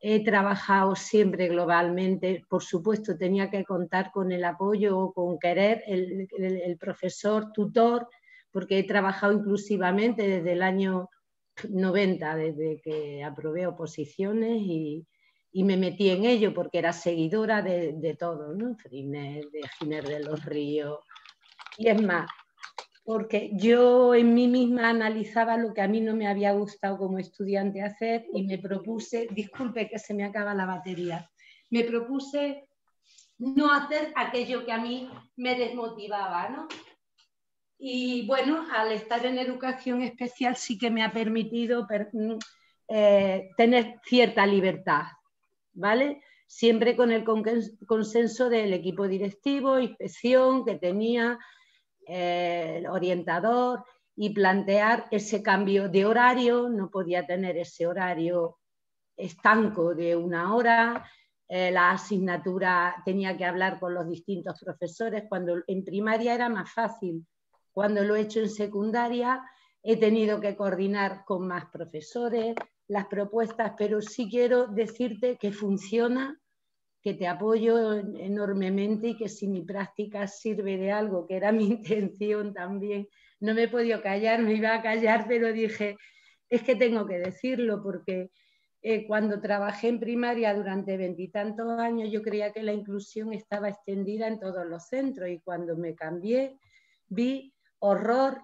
he trabajado siempre globalmente, por supuesto tenía que contar con el apoyo o con querer el, profesor, tutor, porque he trabajado inclusivamente desde el año 90, desde que aprobé oposiciones y, me metí en ello porque era seguidora de, todo, ¿no? de Giner de los Ríos, y es más, porque yo en mí misma analizaba lo que a mí no me había gustado como estudiante hacer y me propuse, disculpe que se me acaba la batería, me propuse no hacer aquello que a mí me desmotivaba, ¿no? Y bueno, al estar en educación especial sí que me ha permitido mm, eh, tener cierta libertad, ¿vale? Siempre con el consenso del equipo directivo, inspección que tenía, el orientador y plantear ese cambio de horario, no podía tener ese horario estanco de una hora, eh, la asignatura tenía que hablar con los distintos profesores, cuando en primaria era más fácil, cuando lo he hecho en secundaria he tenido que coordinar con más profesores las propuestas, pero sí quiero decirte que funciona que te apoyo enormemente y que si mi práctica sirve de algo, que era mi intención también, no me he podido callar, me iba a callar, pero dije, es que tengo que decirlo porque eh, cuando trabajé en primaria durante veintitantos años yo creía que la inclusión estaba extendida en todos los centros y cuando me cambié vi horror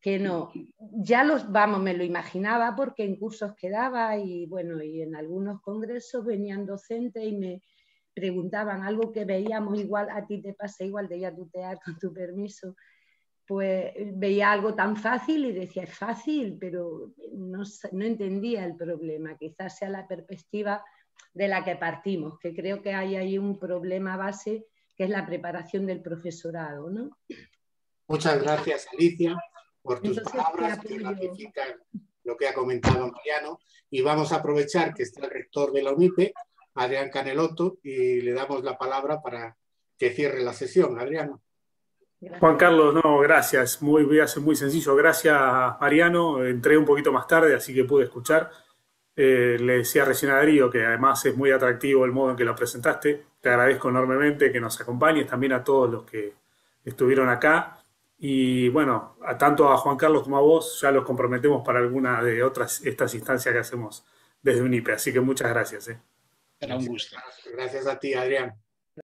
que no, ya los, vamos, me lo imaginaba porque en cursos quedaba y bueno, y en algunos congresos venían docentes y me, preguntaban algo que veíamos igual, a ti te pasa igual, de ya a tutear con tu permiso, pues veía algo tan fácil y decía, es fácil, pero no, entendía el problema. Quizás sea la perspectiva de la que partimos, que creo que hay ahí un problema base que es la preparación del profesorado. ¿no? Muchas gracias, Alicia, por tus palabras que ratifican lo que ha comentado Mariano. Y vamos a aprovechar que está el rector de la UNIPE Adrián Canelotto, y le damos la palabra para que cierre la sesión. Adriano. Juan Carlos, no, gracias. Muy, voy a ser muy sencillo. Gracias, Mariano. Entré un poquito más tarde, así que pude escuchar. Eh, le decía recién a Darío que además es muy atractivo el modo en que lo presentaste. Te agradezco enormemente que nos acompañes, también a todos los que estuvieron acá. Y bueno, a tanto a Juan Carlos como a vos ya los comprometemos para alguna de otras estas instancias que hacemos desde UNIPE. Así que muchas gracias. Eh. Gracias a ti, Adrián.